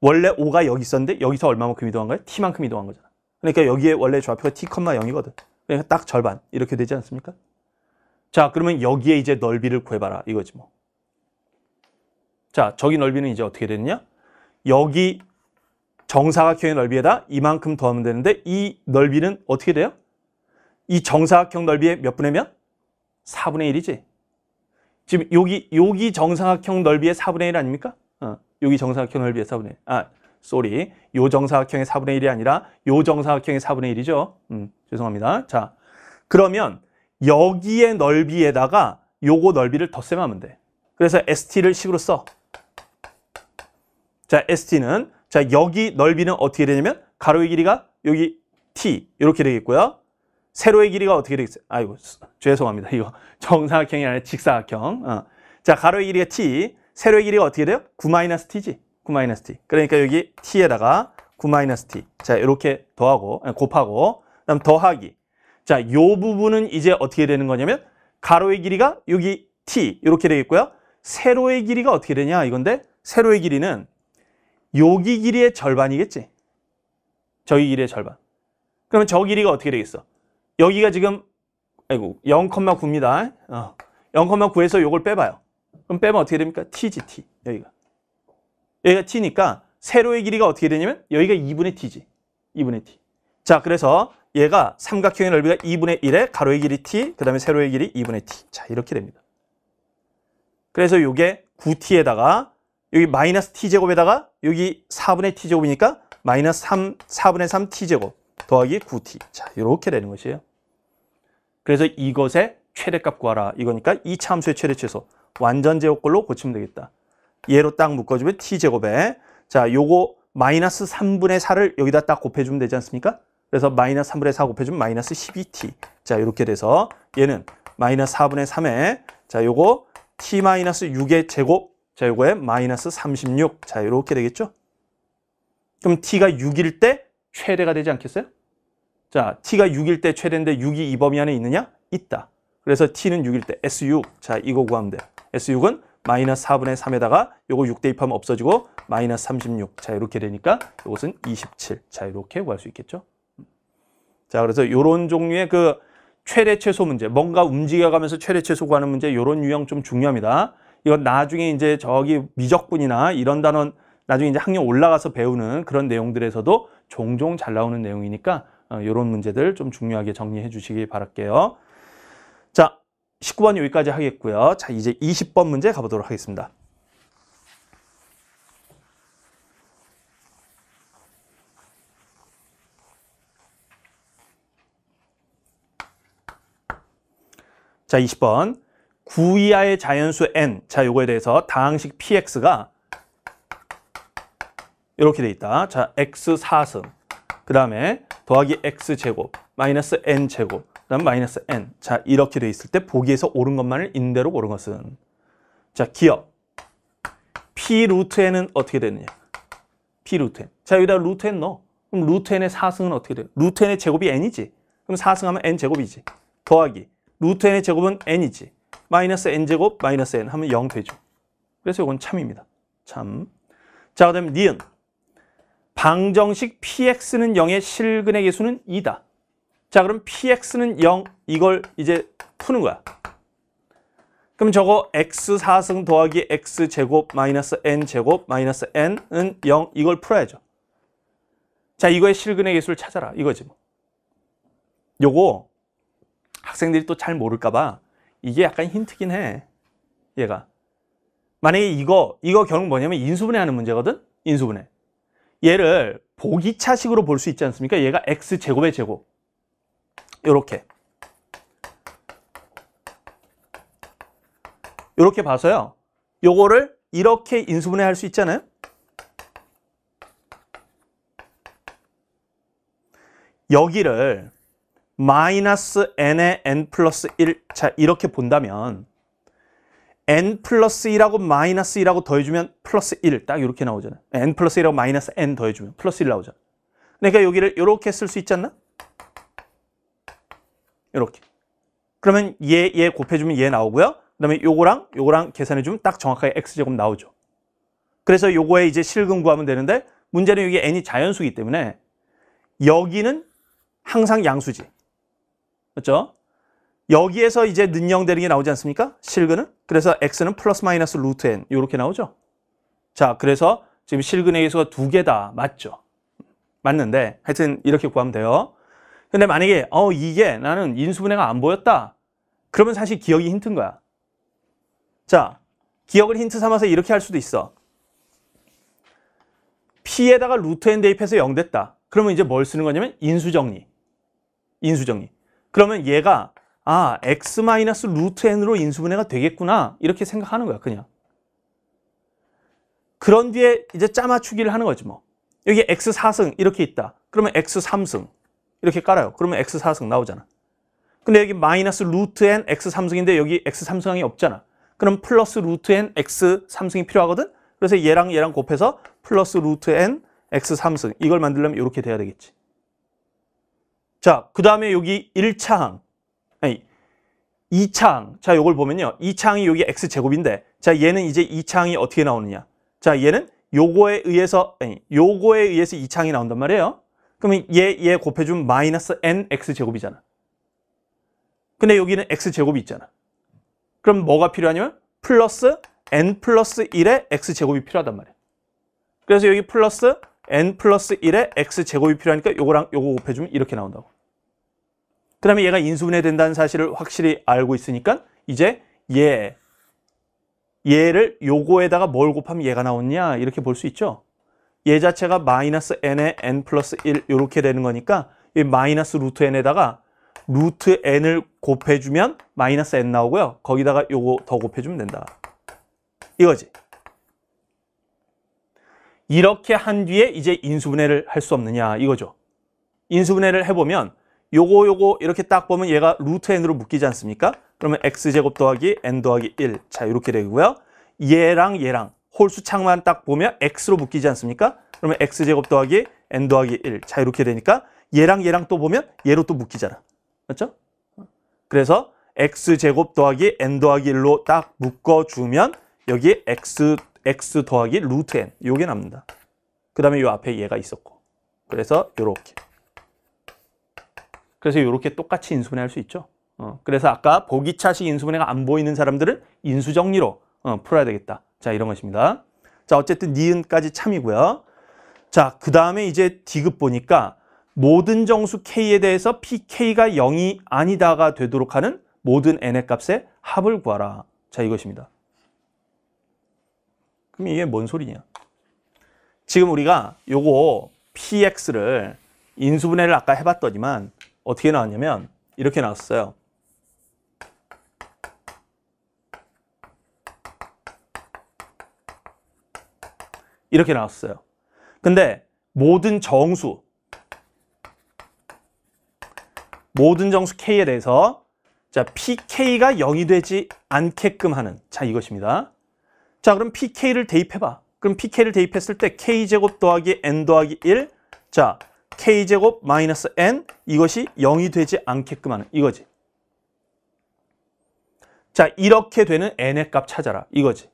S1: 원래 5가 여기 있었는데 여기서 얼마만큼 이동한 거야? T만큼 이동한 거잖아. 그러니까 여기에 원래 좌표가 T,0이거든. 그러니까 딱 절반. 이렇게 되지 않습니까? 자, 그러면 여기에 이제 넓이를 구해봐라. 이거지 뭐. 자, 저기 넓이는 이제 어떻게 되느냐? 여기 정사각형의 넓이에다 이만큼 더하면 되는데 이 넓이는 어떻게 돼요? 이 정사각형 넓이의 몇 분의 몇? 4분의 1이지. 지금 여기 여기 정사각형 넓이의 4분의 1 아닙니까? 어, 여기 정사각형 넓이의 4분의 1. 아, 쏘리. 요 정사각형의 4분의 1이 아니라 요 정사각형의 4분의 1이죠. 음, 죄송합니다. 자, 그러면 여기의 넓이에다가 요거 넓이를 덧셈하면 돼. 그래서 ST를 식으로 써. 자, ST는 자, 여기 넓이는 어떻게 되냐면 가로의 길이가 여기 t 이렇게 되겠고요. 세로의 길이가 어떻게 되겠어요? 아이고 죄송합니다. 이거 정사각형이 아니라 직사각형. 어. 자, 가로의 길이가 t, 세로의 길이가 어떻게 돼요? 9-t지. 9-t. 그러니까 여기 t에다가 9-t. 자, 이렇게 더하고 아니, 예, 곱하고 그다음 더하기. 자, 요 부분은 이제 어떻게 되는 거냐면 가로의 길이가 여기 t 이렇게 되겠고요. 세로의 길이가 어떻게 되냐 이건데 세로의 길이는 여기 길이의 절반이겠지. 저기 길이의 절반. 그러면 저 길이가 어떻게 되겠어? 여기가 지금 아이고 0,9입니다. 어. 0,9에서 요걸 빼봐요. 그럼 빼면 어떻게 됩니까? t지 t 여기가. 여기가 t니까 세로의 길이가 어떻게 되냐면 여기가 2분의 t지. 2분의 t. 자 그래서 얘가 삼각형의 넓이가 2분의 1에 가로의 길이 t, 그 다음에 세로의 길이 2분의 t. 자 이렇게 됩니다. 그래서 요게 9t에다가 여기 마이너스 t제곱에다가 여기 4분의 t제곱이니까 마이너스 3, 4분의 3 t제곱 더하기 9t. 자, 이렇게 되는 것이에요. 그래서 이것의 최대값 구하라. 이거니까 이 참수의 최대 최소. 완전 제곱꼴로 고치면 되겠다. 얘로 딱 묶어주면 t제곱에 자, 요거 마이너스 3분의 4를 여기다 딱 곱해주면 되지 않습니까? 그래서 마이너스 3분의 4 곱해주면 마이너스 12t. 자, 이렇게 돼서 얘는 마이너스 4분의 3에 자, 요거 t 마이너스 6의 제곱 자, 요거에 마이너스 36. 자, 이렇게 되겠죠? 그럼 t가 6일 때 최대가 되지 않겠어요? 자, t가 6일 때 최대인데 6이 이 범위 안에 있느냐? 있다. 그래서 t는 6일 때 s6. 자, 이거 구하면 돼요. s6은 마이너스 4분의 3에다가 요거 6대 입하면 없어지고 마이너스 36. 자, 이렇게 되니까 이것은 27. 자, 이렇게 구할 수 있겠죠? 자, 그래서 요런 종류의 그 최대 최소 문제, 뭔가 움직여가면서 최대 최소 구하는 문제 요런 유형 좀 중요합니다. 이건 나중에 이제 저기 미적분이나 이런 단원 나중에 이제 학년 올라가서 배우는 그런 내용들에서도 종종 잘 나오는 내용이니까 이런 어, 문제들 좀 중요하게 정리해 주시기 바랄게요. 자, 19번 여기까지 하겠고요. 자, 이제 20번 문제 가보도록 하겠습니다. 자, 20번. 9 이하의 자연수 n 자 요거에 대해서 다항식 px가 이렇게 돼 있다 자 x 4승 그 다음에 더하기 x 제곱 마이너스 n 제곱 그 다음 마이너스 n 자 이렇게 돼 있을 때 보기에서 옳은 것만을 인대로 고른 것은 자 기억 p 루트 n은 어떻게 되느냐 p 루트 n 자 여기다 루트 n 넣어 그럼 루트 n의 4승은 어떻게 돼요 루트 n의 제곱이 n이지 그럼 4승하면 n 제곱이지 더하기 루트 n의 제곱은 n이지 마이너스 n제곱 마이너스 n 하면 0 되죠. 그래서 이건 참입니다. 참. 자, 그 다음에 니은. 방정식 px는 0의 실근의 개수는 2다. 자, 그럼 px는 0, 이걸 이제 푸는 거야. 그럼 저거 x4승 더하기 x제곱 마이너스 n제곱 마이너스 n은 0, 이걸 풀어야죠. 자, 이거의 실근의 개수를 찾아라. 이거지 뭐. 요거 학생들이 또 잘 모를까 봐 이게 약간 힌트긴 해. 얘가. 만약에 이거, 이거 결국 뭐냐면 인수분해하는 문제거든? 인수분해. 얘를 보기차식으로 볼 수 있지 않습니까? 얘가 x제곱의 제곱. 요렇게. 요렇게 봐서요. 요거를 이렇게 인수분해 할 수 있잖아요. 여기를 마이너스 n의 n 플러스 1 자, 이렇게 본다면 n 플러스 1하고 마이너스 1하고 더해주면 플러스 1 딱 이렇게 나오잖아요 n 플러스 1하고 마이너스 n 더해주면 플러스 1 나오잖아 그러니까 여기를 이렇게 쓸 수 있지 않나? 이렇게 그러면 얘, 얘 곱해주면 얘 나오고요 그 다음에 요거랑 요거랑 계산해주면 딱 정확하게 x제곱 나오죠 그래서 요거에 이제 실근 구하면 되는데 문제는 여기 n이 자연수기 때문에 여기는 항상 양수지 그렇죠? 여기에서 이제 능형되는 게 나오지 않습니까? 실근은? 그래서 x는 플러스 마이너스 루트 n 이렇게 나오죠. 자, 그래서 지금 실근의 개수가 두 개다. 맞죠? 맞는데 하여튼 이렇게 구하면 돼요. 근데 만약에 어 이게 나는 인수분해가 안 보였다. 그러면 사실 기억이 힌트인 거야. 자, 기억을 힌트 삼아서 이렇게 할 수도 있어. P에다가 루트 n 대입해서 0 됐다. 그러면 이제 뭘 쓰는 거냐면 인수정리. 인수정리. 그러면 얘가 아 x 마이너스 루트 n으로 인수분해가 되겠구나 이렇게 생각하는 거야 그냥 그런 뒤에 이제 짜맞추기를 하는 거지 뭐 여기 x4승 이렇게 있다 그러면 x3승 이렇게 깔아요 그러면 x4승 나오잖아 근데 여기 마이너스 루트 n x3승인데 여기 x3승이 없잖아 그럼 플러스 루트 n x3승이 필요하거든 그래서 얘랑 얘랑 곱해서 플러스 루트 n x3승 이걸 만들려면 이렇게 돼야 되겠지 자, 그 다음에 여기 1차항, 아니, 2차항. 자, 요걸 보면요. 2차항이 여기 x제곱인데, 자, 얘는 이제 2차항이 어떻게 나오느냐. 자, 얘는 요거에 의해서, 아니, 요거에 의해서 2차항이 나온단 말이에요. 그러면 얘, 얘곱해주 마이너스 nx제곱이잖아. 근데 여기는 x제곱이 있잖아. 그럼 뭐가 필요하냐면, 플러스 n 플러스 1의 x제곱이 필요하단 말이야. 그래서 여기 플러스 n 플러스 1의 x제곱이 필요하니까 요거랑 요거 곱해주면 이렇게 나온다고. 그 다음에 얘가 인수분해된다는 사실을 확실히 알고 있으니까 이제 얘, 얘를 요거에다가 뭘 곱하면 얘가 나오냐 이렇게 볼 수 있죠. 얘 자체가 마이너스 n에 n 플러스 1 이렇게 되는 거니까 이 마이너스 루트 n에다가 루트 n을 곱해주면 마이너스 n 나오고요. 거기다가 요거 더 곱해주면 된다. 이거지. 이렇게 한 뒤에 이제 인수분해를 할 수 없느냐 이거죠. 인수분해를 해보면 요거 요거 이렇게 딱 보면 얘가 루트 n으로 묶이지 않습니까? 그러면 x제곱 더하기 n 더하기 1. 자, 이렇게 되고요. 얘랑 얘랑 홀수 창만 딱 보면 x로 묶이지 않습니까? 그러면 x제곱 더하기 n 더하기 1. 자, 이렇게 되니까 얘랑 얘랑 또 보면 얘로 또 묶이잖아. 맞죠? 그래서 x제곱 더하기 n 더하기 1로 딱 묶어주면 여기 x, x 더하기 루트 n 요게 납니다. 그 다음에 요 앞에 얘가 있었고 그래서 요렇게 그래서 이렇게 똑같이 인수분해 할 수 있죠. 어, 그래서 아까 보기차식 인수분해가 안 보이는 사람들은 인수정리로 어, 풀어야 되겠다. 자, 이런 것입니다. 자, 어쨌든 니은까지 참이고요. 자, 그 다음에 이제 D급 보니까 모든 정수 K에 대해서 PK가 0이 아니다가 되도록 하는 모든 N의 값의 합을 구하라. 자, 이것입니다. 그럼 이게 뭔 소리냐? 지금 우리가 요거 PX를 인수분해를 아까 해봤더니만 어떻게 나왔냐면 이렇게 나왔어요. 이렇게 나왔어요. 근데 모든 정수 모든 정수 k에 대해서 자 pk가 0이 되지 않게끔 하는 자 이것입니다. 자 그럼 pk를 대입해봐. 그럼 pk를 대입했을 때 k제곱 더하기 n 더하기 1 자, k제곱 마이너스 n 이것이 0이 되지 않게끔 하는 이거지. 자 이렇게 되는 n의 값 찾아라 이거지.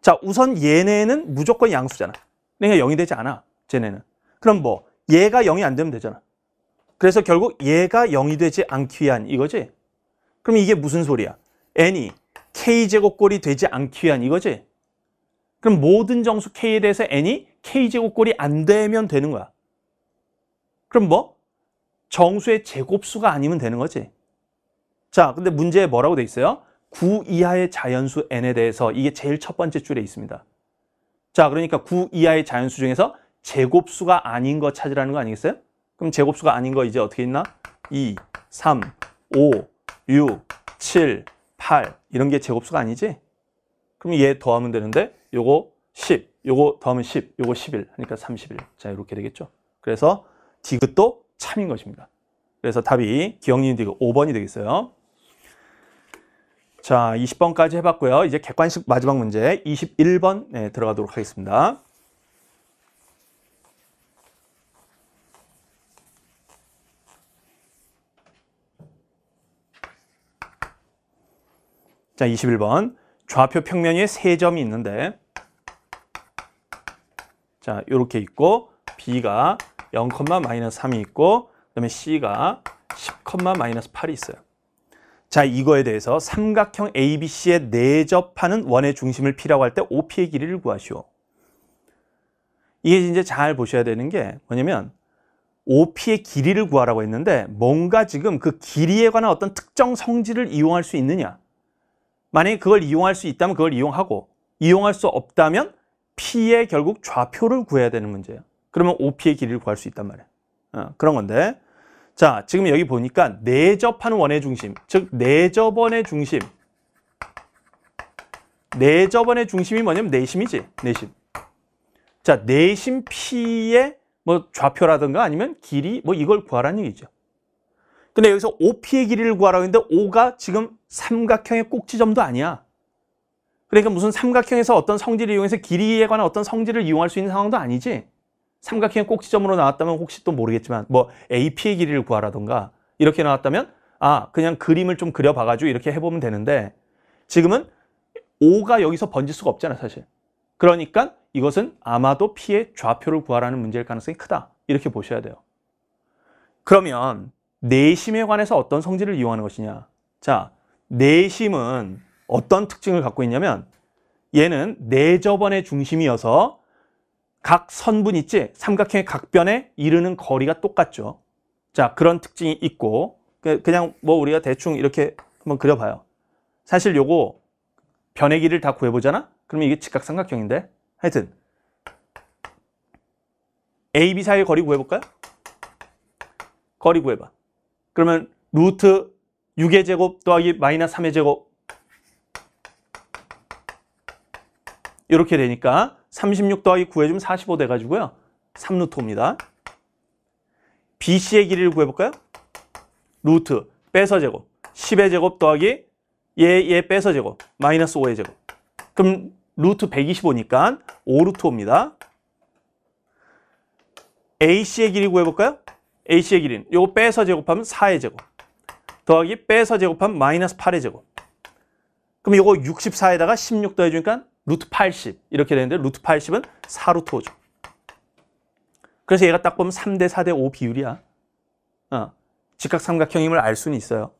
S1: 자 우선 얘네는 무조건 양수잖아. 그러니까 0이 되지 않아 쟤네는. 그럼 뭐 얘가 0이 안 되면 되잖아. 그래서 결국 얘가 0이 되지 않기 위한 이거지. 그럼 이게 무슨 소리야? n이 k제곱꼴이 되지 않기 위한 이거지. 그럼 모든 정수 k에 대해서 n이 k제곱꼴이 안 되면 되는 거야. 그럼 뭐? 정수의 제곱수가 아니면 되는 거지. 자, 근데 문제에 뭐라고 돼 있어요? 9 이하의 자연수 n에 대해서 이게 제일 첫 번째 줄에 있습니다. 자, 그러니까 9 이하의 자연수 중에서 제곱수가 아닌 거 찾으라는 거 아니겠어요? 그럼 제곱수가 아닌 거 이제 어떻게 있나? 2, 3, 5, 6, 7, 8 이런 게 제곱수가 아니지? 그럼 얘 더하면 되는데 요거 10, 요거 더하면 10, 요거 11 하니까 31. 자, 이렇게 되겠죠? 그래서 디귿도 참인 것입니다. 그래서 답이 기억니은 디귿 5번이 되겠어요. 자, 20번까지 해봤고요. 이제 객관식 마지막 문제 21번 네, 들어가도록 하겠습니다. 자, 21번. 좌표 평면 위에 세 점이 있는데 자, 이렇게 있고 B가 0, 마이너스 3이 있고 그다음에 C가 10, 마이너스 8이 있어요. 자, 이거에 대해서 삼각형 ABC에 내접하는 원의 중심을 P라고 할 때 OP의 길이를 구하시오. 이게 이제 잘 보셔야 되는 게 뭐냐면 OP의 길이를 구하라고 했는데 뭔가 지금 그 길이에 관한 어떤 특정 성질을 이용할 수 있느냐. 만약에 그걸 이용할 수 있다면 그걸 이용하고 이용할 수 없다면 P의 결국 좌표를 구해야 되는 문제예요. 그러면 OP의 길이를 구할 수 있단 말이에요. 어, 그런 건데 자 지금 여기 보니까 내접하는 원의 중심 즉 내접원의 중심 내접원의 중심이 뭐냐면 내심이지 내심 자 내심 P의 뭐 좌표라든가 아니면 길이 뭐 이걸 구하라는 얘기죠 근데 여기서 OP의 길이를 구하라고 했는데 O가 지금 삼각형의 꼭지점도 아니야 그러니까 무슨 삼각형에서 어떤 성질을 이용해서 길이에 관한 어떤 성질을 이용할 수 있는 상황도 아니지 삼각형의 꼭지점으로 나왔다면 혹시 또 모르겠지만 뭐 AP의 길이를 구하라던가 이렇게 나왔다면 아 그냥 그림을 좀 그려봐가지고 이렇게 해보면 되는데 지금은 O가 여기서 번질 수가 없잖아 사실 그러니까 이것은 아마도 P의 좌표를 구하라는 문제일 가능성이 크다 이렇게 보셔야 돼요 그러면 내심에 관해서 어떤 성질을 이용하는 것이냐 자 내심은 어떤 특징을 갖고 있냐면 얘는 내저번의 중심이어서 각 선분 있지? 삼각형의 각변에 이르는 거리가 똑같죠. 자, 그런 특징이 있고 그, 그냥 뭐 우리가 대충 이렇게 한번 그려봐요. 사실 요거 변의기를 다 구해보잖아? 그러면 이게 직각삼각형인데 하여튼 AB 사이의 거리 구해볼까요? 거리 구해봐. 그러면 루트 6의 제곱 더하기 마이너스 3의 제곱 이렇게 되니까 36 더하기 9 해주면 45 돼가지고요. 3루트입니다. BC의 길이를 구해볼까요? 루트 빼서 제곱 10의 제곱 더하기 얘, 얘 빼서 제곱 마이너스 5의 제곱 그럼 루트 125니까 5루트입니다 AC의 길이 구해볼까요? AC의 길이는 요거 빼서 제곱하면 4의 제곱 더하기 빼서 제곱하면 마이너스 8의 제곱 그럼 이거 64에다가 16 더해주니까 루트 80 이렇게 되는데 루트 80은 4루트 5죠. 그래서 얘가 딱 보면 3 대 4 대 5 비율이야. 어, 직각삼각형임을 알 수는 있어요.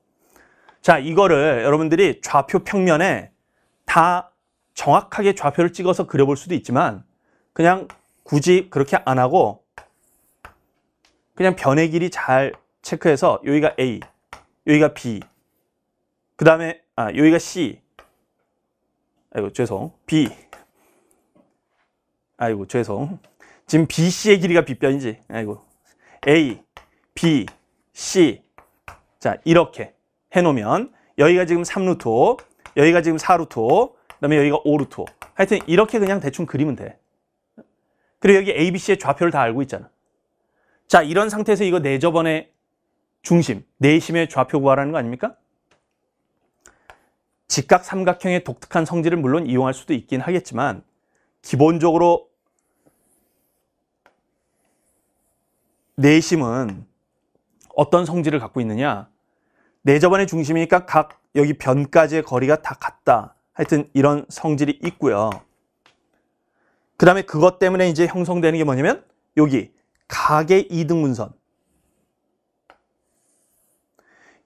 S1: 자, 이거를 여러분들이 좌표 평면에 다 정확하게 좌표를 찍어서 그려볼 수도 있지만 그냥 굳이 그렇게 안 하고 그냥 변의 길이 잘 체크해서 여기가 A, 여기가 B, 그 다음에 아, 여기가 C, 아이고 죄송 B 아이고 죄송 지금 BC의 길이가 빗변이지 아이고 A B C 자 이렇게 해놓으면 여기가 지금 3루트 여기가 지금 4루트 그 다음에 여기가 5루트 하여튼 이렇게 그냥 대충 그리면 돼 그리고 여기 A, B, C의 좌표를 다 알고 있잖아 자 이런 상태에서 이거 내저번의 중심, 내심의 좌표 구하라는 거 아닙니까? 직각 삼각형의 독특한 성질을 물론 이용할 수도 있긴 하겠지만 기본적으로 내심은 어떤 성질을 갖고 있느냐 내접안의 중심이니까 각 여기 변까지의 거리가 다 같다 하여튼 이런 성질이 있고요 그 다음에 그것 때문에 이제 형성되는 게 뭐냐면 여기 각의 이등분선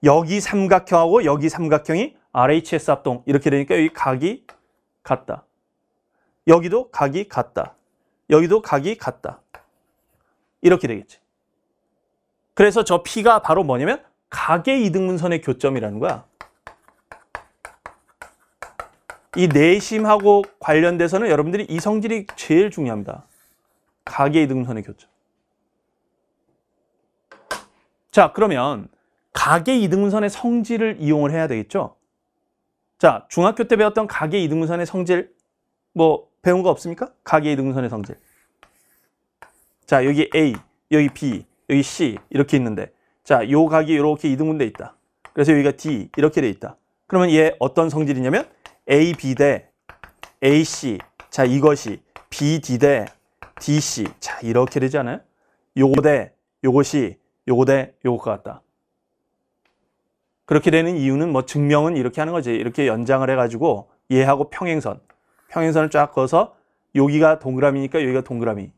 S1: 여기 삼각형하고 여기 삼각형이 RHS 합동 이렇게 되니까 여기 각이 같다. 여기도 각이 같다. 여기도 각이 같다. 이렇게 되겠지. 그래서 저 P가 바로 뭐냐면 각의 이등분선의 교점이라는 거야. 이 내심하고 관련돼서는 여러분들이 이 성질이 제일 중요합니다. 각의 이등분선의 교점. 자, 그러면 각의 이등분선의 성질을 이용을 해야 되겠죠? 자, 중학교 때 배웠던 가계 이등분선의 성질 뭐 배운 거 없습니까? 가계 이등분선의 성질. 자, 여기 A, 여기 B, 여기 C 이렇게 있는데 자, 요 각이 이렇게 이등분돼 있다. 그래서 여기가 D 이렇게 돼 있다. 그러면 얘 어떤 성질이냐면 A, B 대 A, C 자, 이것이 B, D 대 D, C 자, 이렇게 되지 않아요? 요거 대 요것이 요거 대요것 같다. 그렇게 되는 이유는 뭐 증명은 이렇게 하는 거지. 이렇게 연장을 해가지고 얘하고 평행선. 평행선을 쫙 그어서 여기가 동그라미니까 여기가 동그라미.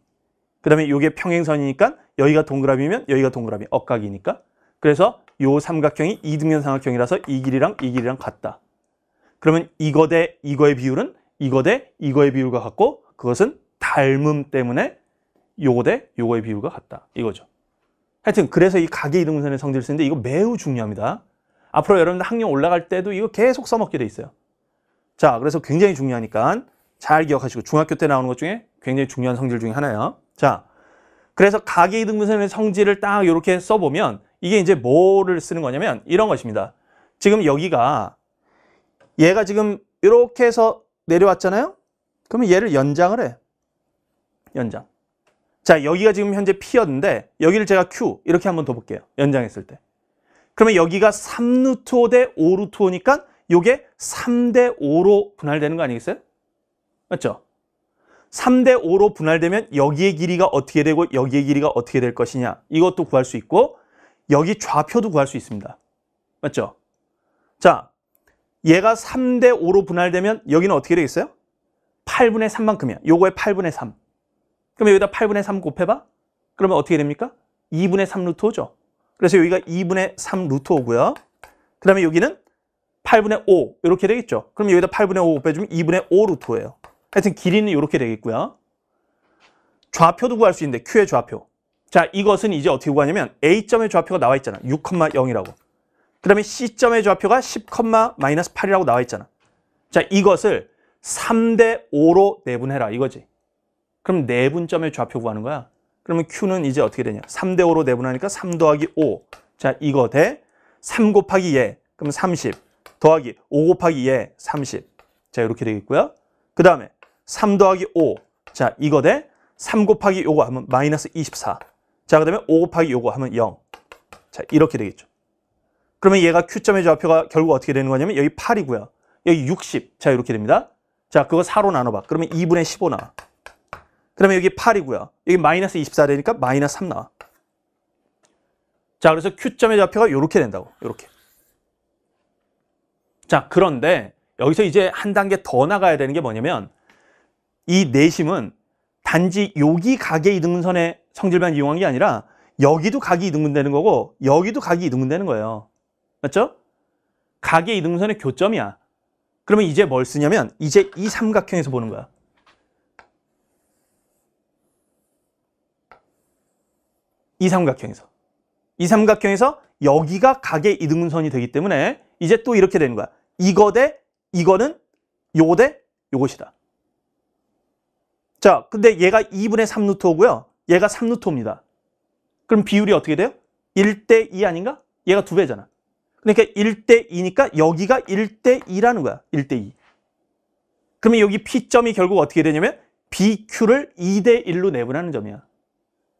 S1: 그 다음에 이게 평행선이니까 여기가 동그라미면 여기가 동그라미. 억각이니까. 그래서 요 삼각형이 이등면 삼각형이라서 이 길이랑 이 길이랑 같다. 그러면 이거 대 이거의 비율은 이거 대 이거의 비율과 같고 그것은 닮음 때문에 요거 대 요거의 비율과 같다. 이거죠. 하여튼 그래서 이 가계 이등분선의 성질을 쓰는데 이거 매우 중요합니다. 앞으로 여러분들 학력 올라갈 때도 이거 계속 써먹게 돼 있어요. 자, 그래서 굉장히 중요하니까 잘 기억하시고 중학교 때 나오는 것 중에 굉장히 중요한 성질 중에 하나예요. 자, 그래서 가계이등분선의 성질을 딱 이렇게 써보면 이게 이제 뭐를 쓰는 거냐면 이런 것입니다. 지금 여기가 얘가 지금 이렇게 해서 내려왔잖아요. 그러면 얘를 연장을 해. 연장. 자, 여기가 지금 현재 P였는데 여기를 제가 Q 이렇게 한번 더 볼게요. 연장했을 때. 그러면 여기가 3루트호 대 5루트호니까 이게 3대 5로 분할되는 거 아니겠어요? 맞죠? 3대 5로 분할되면 여기의 길이가 어떻게 되고 여기의 길이가 어떻게 될 것이냐 이것도 구할 수 있고 여기 좌표도 구할 수 있습니다. 맞죠? 자, 얘가 3대 5로 분할되면 여기는 어떻게 되겠어요? 8분의 3만큼이야. 요거의 8분의 3. 그럼 여기다 8분의 3 곱해봐? 그러면 어떻게 됩니까? 2분의 3루트 호죠 그래서 여기가 2분의 3 루트 5고요. 그 다음에 여기는 8분의 5 이렇게 되겠죠. 그럼 여기다 8분의 5 빼주면 2분의 5 루트 5예요. 하여튼 길이는 이렇게 되겠고요. 좌표도 구할 수 있는데 Q의 좌표. 자 이것은 이제 어떻게 구하냐면 A점의 좌표가 나와 있잖아. 6,0이라고. 그 다음에 C점의 좌표가 10,-8이라고 나와 있잖아. 자 이것을 3대 5로 내분해라 이거지. 그럼 내분점의 좌표 구하는 거야. 그러면 Q는 이제 어떻게 되냐? 3 대 5로 내분하니까 3 더하기 5. 자, 이거 대3 곱하기 예. 그럼 30 더하기 5 곱하기 예. 30. 자, 이렇게 되겠고요. 그 다음에 3 더하기 5. 자, 이거 대3 곱하기 요거 하면 마이너스 24. 자, 그 다음에 5 곱하기 요거 하면 0. 자, 이렇게 되겠죠. 그러면 얘가 Q점의 좌표가 결국 어떻게 되는 거냐면 여기 8이고요. 여기 60. 자, 이렇게 됩니다. 자, 그거 4로 나눠봐. 그러면 2분의 15 나와. 그러면 여기 8이고요. 여기 마이너스 24되니까 마이너스 3 나와. 자, 그래서 Q점의 좌표가 이렇게 된다고. 이렇게. 자, 그런데 여기서 이제 한 단계 더 나가야 되는 게 뭐냐면 이 내심은 단지 여기 가게 이등분선의 성질만 이용한 게 아니라 여기도 각이 이등분 되는 거고 여기도 각이 이등분 되는 거예요. 맞죠? 각의 이등분선의 교점이야. 그러면 이제 뭘 쓰냐면 이제 이 삼각형에서 보는 거야. 이 삼각형에서. 이 삼각형에서 여기가 각의 이등분선이 되기 때문에 이제 또 이렇게 되는 거야. 이거 대 이거는 요거 대 요것이다. 자, 근데 얘가 2분의 3루트오고요. 얘가 3루트입니다 그럼 비율이 어떻게 돼요? 1대 2 아닌가? 얘가 두배잖아 그러니까 1대 2니까 여기가 1대 2라는 거야. 1대 2. 그러면 여기 P점이 결국 어떻게 되냐면 BQ를 2대 1로 내분하는 점이야.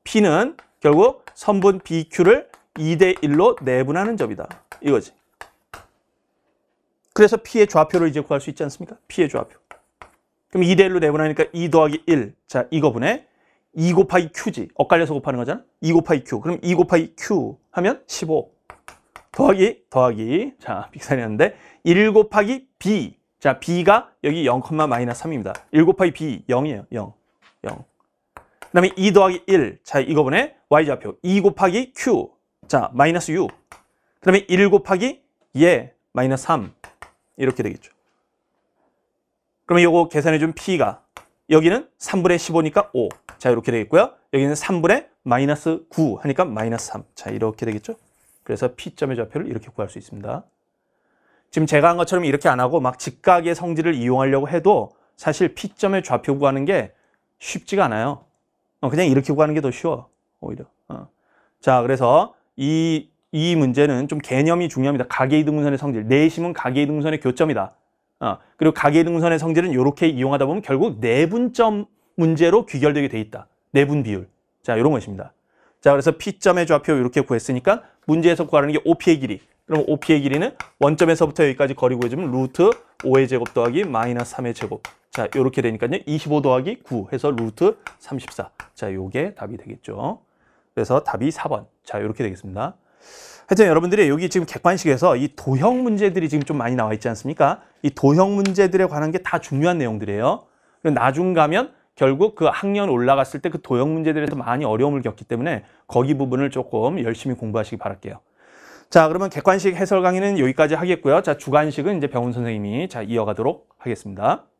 S1: P는 결국 선분 BQ를 2대 1로 내분하는 점이다. 이거지. 그래서 P의 좌표를 이제 구할 수 있지 않습니까? P의 좌표. 그럼 2대 1로 내분하니까 2 더하기 1. 자, 이거 분에2 곱하기 Q지. 엇갈려서 곱하는 거잖아. 2 곱하기 Q. 그럼 2 곱하기 Q 하면 15. 더하기 더하기. 자, 빅산이었는데 1 곱하기 B. 자, B가 여기 0, 마이너스 3입니다. 1 곱하기 B 0이에요. 0. 0. 그 다음에 2 더하기 1. 자, 이거 보네. y좌표. 2 곱하기 q. 자, 마이너스 u. 그 다음에 1 곱하기 예, 마이너스 3. 이렇게 되겠죠. 그러면 이거 계산해준 p가 여기는 3분의 15니까 5. 자, 이렇게 되겠고요. 여기는 3분의 마이너스 9 하니까 마이너스 3. 자, 이렇게 되겠죠. 그래서 P점의 좌표를 이렇게 구할 수 있습니다. 지금 제가 한 것처럼 이렇게 안 하고 막 직각의 성질을 이용하려고 해도 사실 P점의 좌표 구하는 게 쉽지가 않아요. 어, 그냥 이렇게 구하는게 더 쉬워 오히려 어. 자 그래서 이, 이 문제는 좀 개념이 중요합니다 가계이등분선의 성질 내심은 가계이등분선의 교점이다 어. 그리고 가계이등분선의 성질은 이렇게 이용하다 보면 결국 내분점 문제로 귀결되게 돼 있다 내분 비율 자 이런 것입니다 자 그래서 P점의 좌표 이렇게 구했으니까 문제에서 구하는 게 OP의 길이 그럼 OP의 길이는 원점에서부터 여기까지 거리 구해주면 루트 5의 제곱 더하기 마이너스 3의 제곱 자 이렇게 되니까요 25 더하기 9 해서 루트 34자 요게 답이 되겠죠 그래서 답이 4번 자 이렇게 되겠습니다 하여튼 여러분들이 여기 지금 객관식에서 이 도형 문제들이 지금 좀 많이 나와 있지 않습니까 이 도형 문제들에 관한 게 다 중요한 내용들이에요 나중 가면 결국 그 학년 올라갔을 때 그 도형 문제들에서 많이 어려움을 겪기 때문에 거기 부분을 조금 열심히 공부하시기 바랄게요 자, 그러면 객관식 해설 강의는 여기까지 하겠고요. 자, 주관식은 이제 병훈 선생님이 자, 이어가도록 하겠습니다.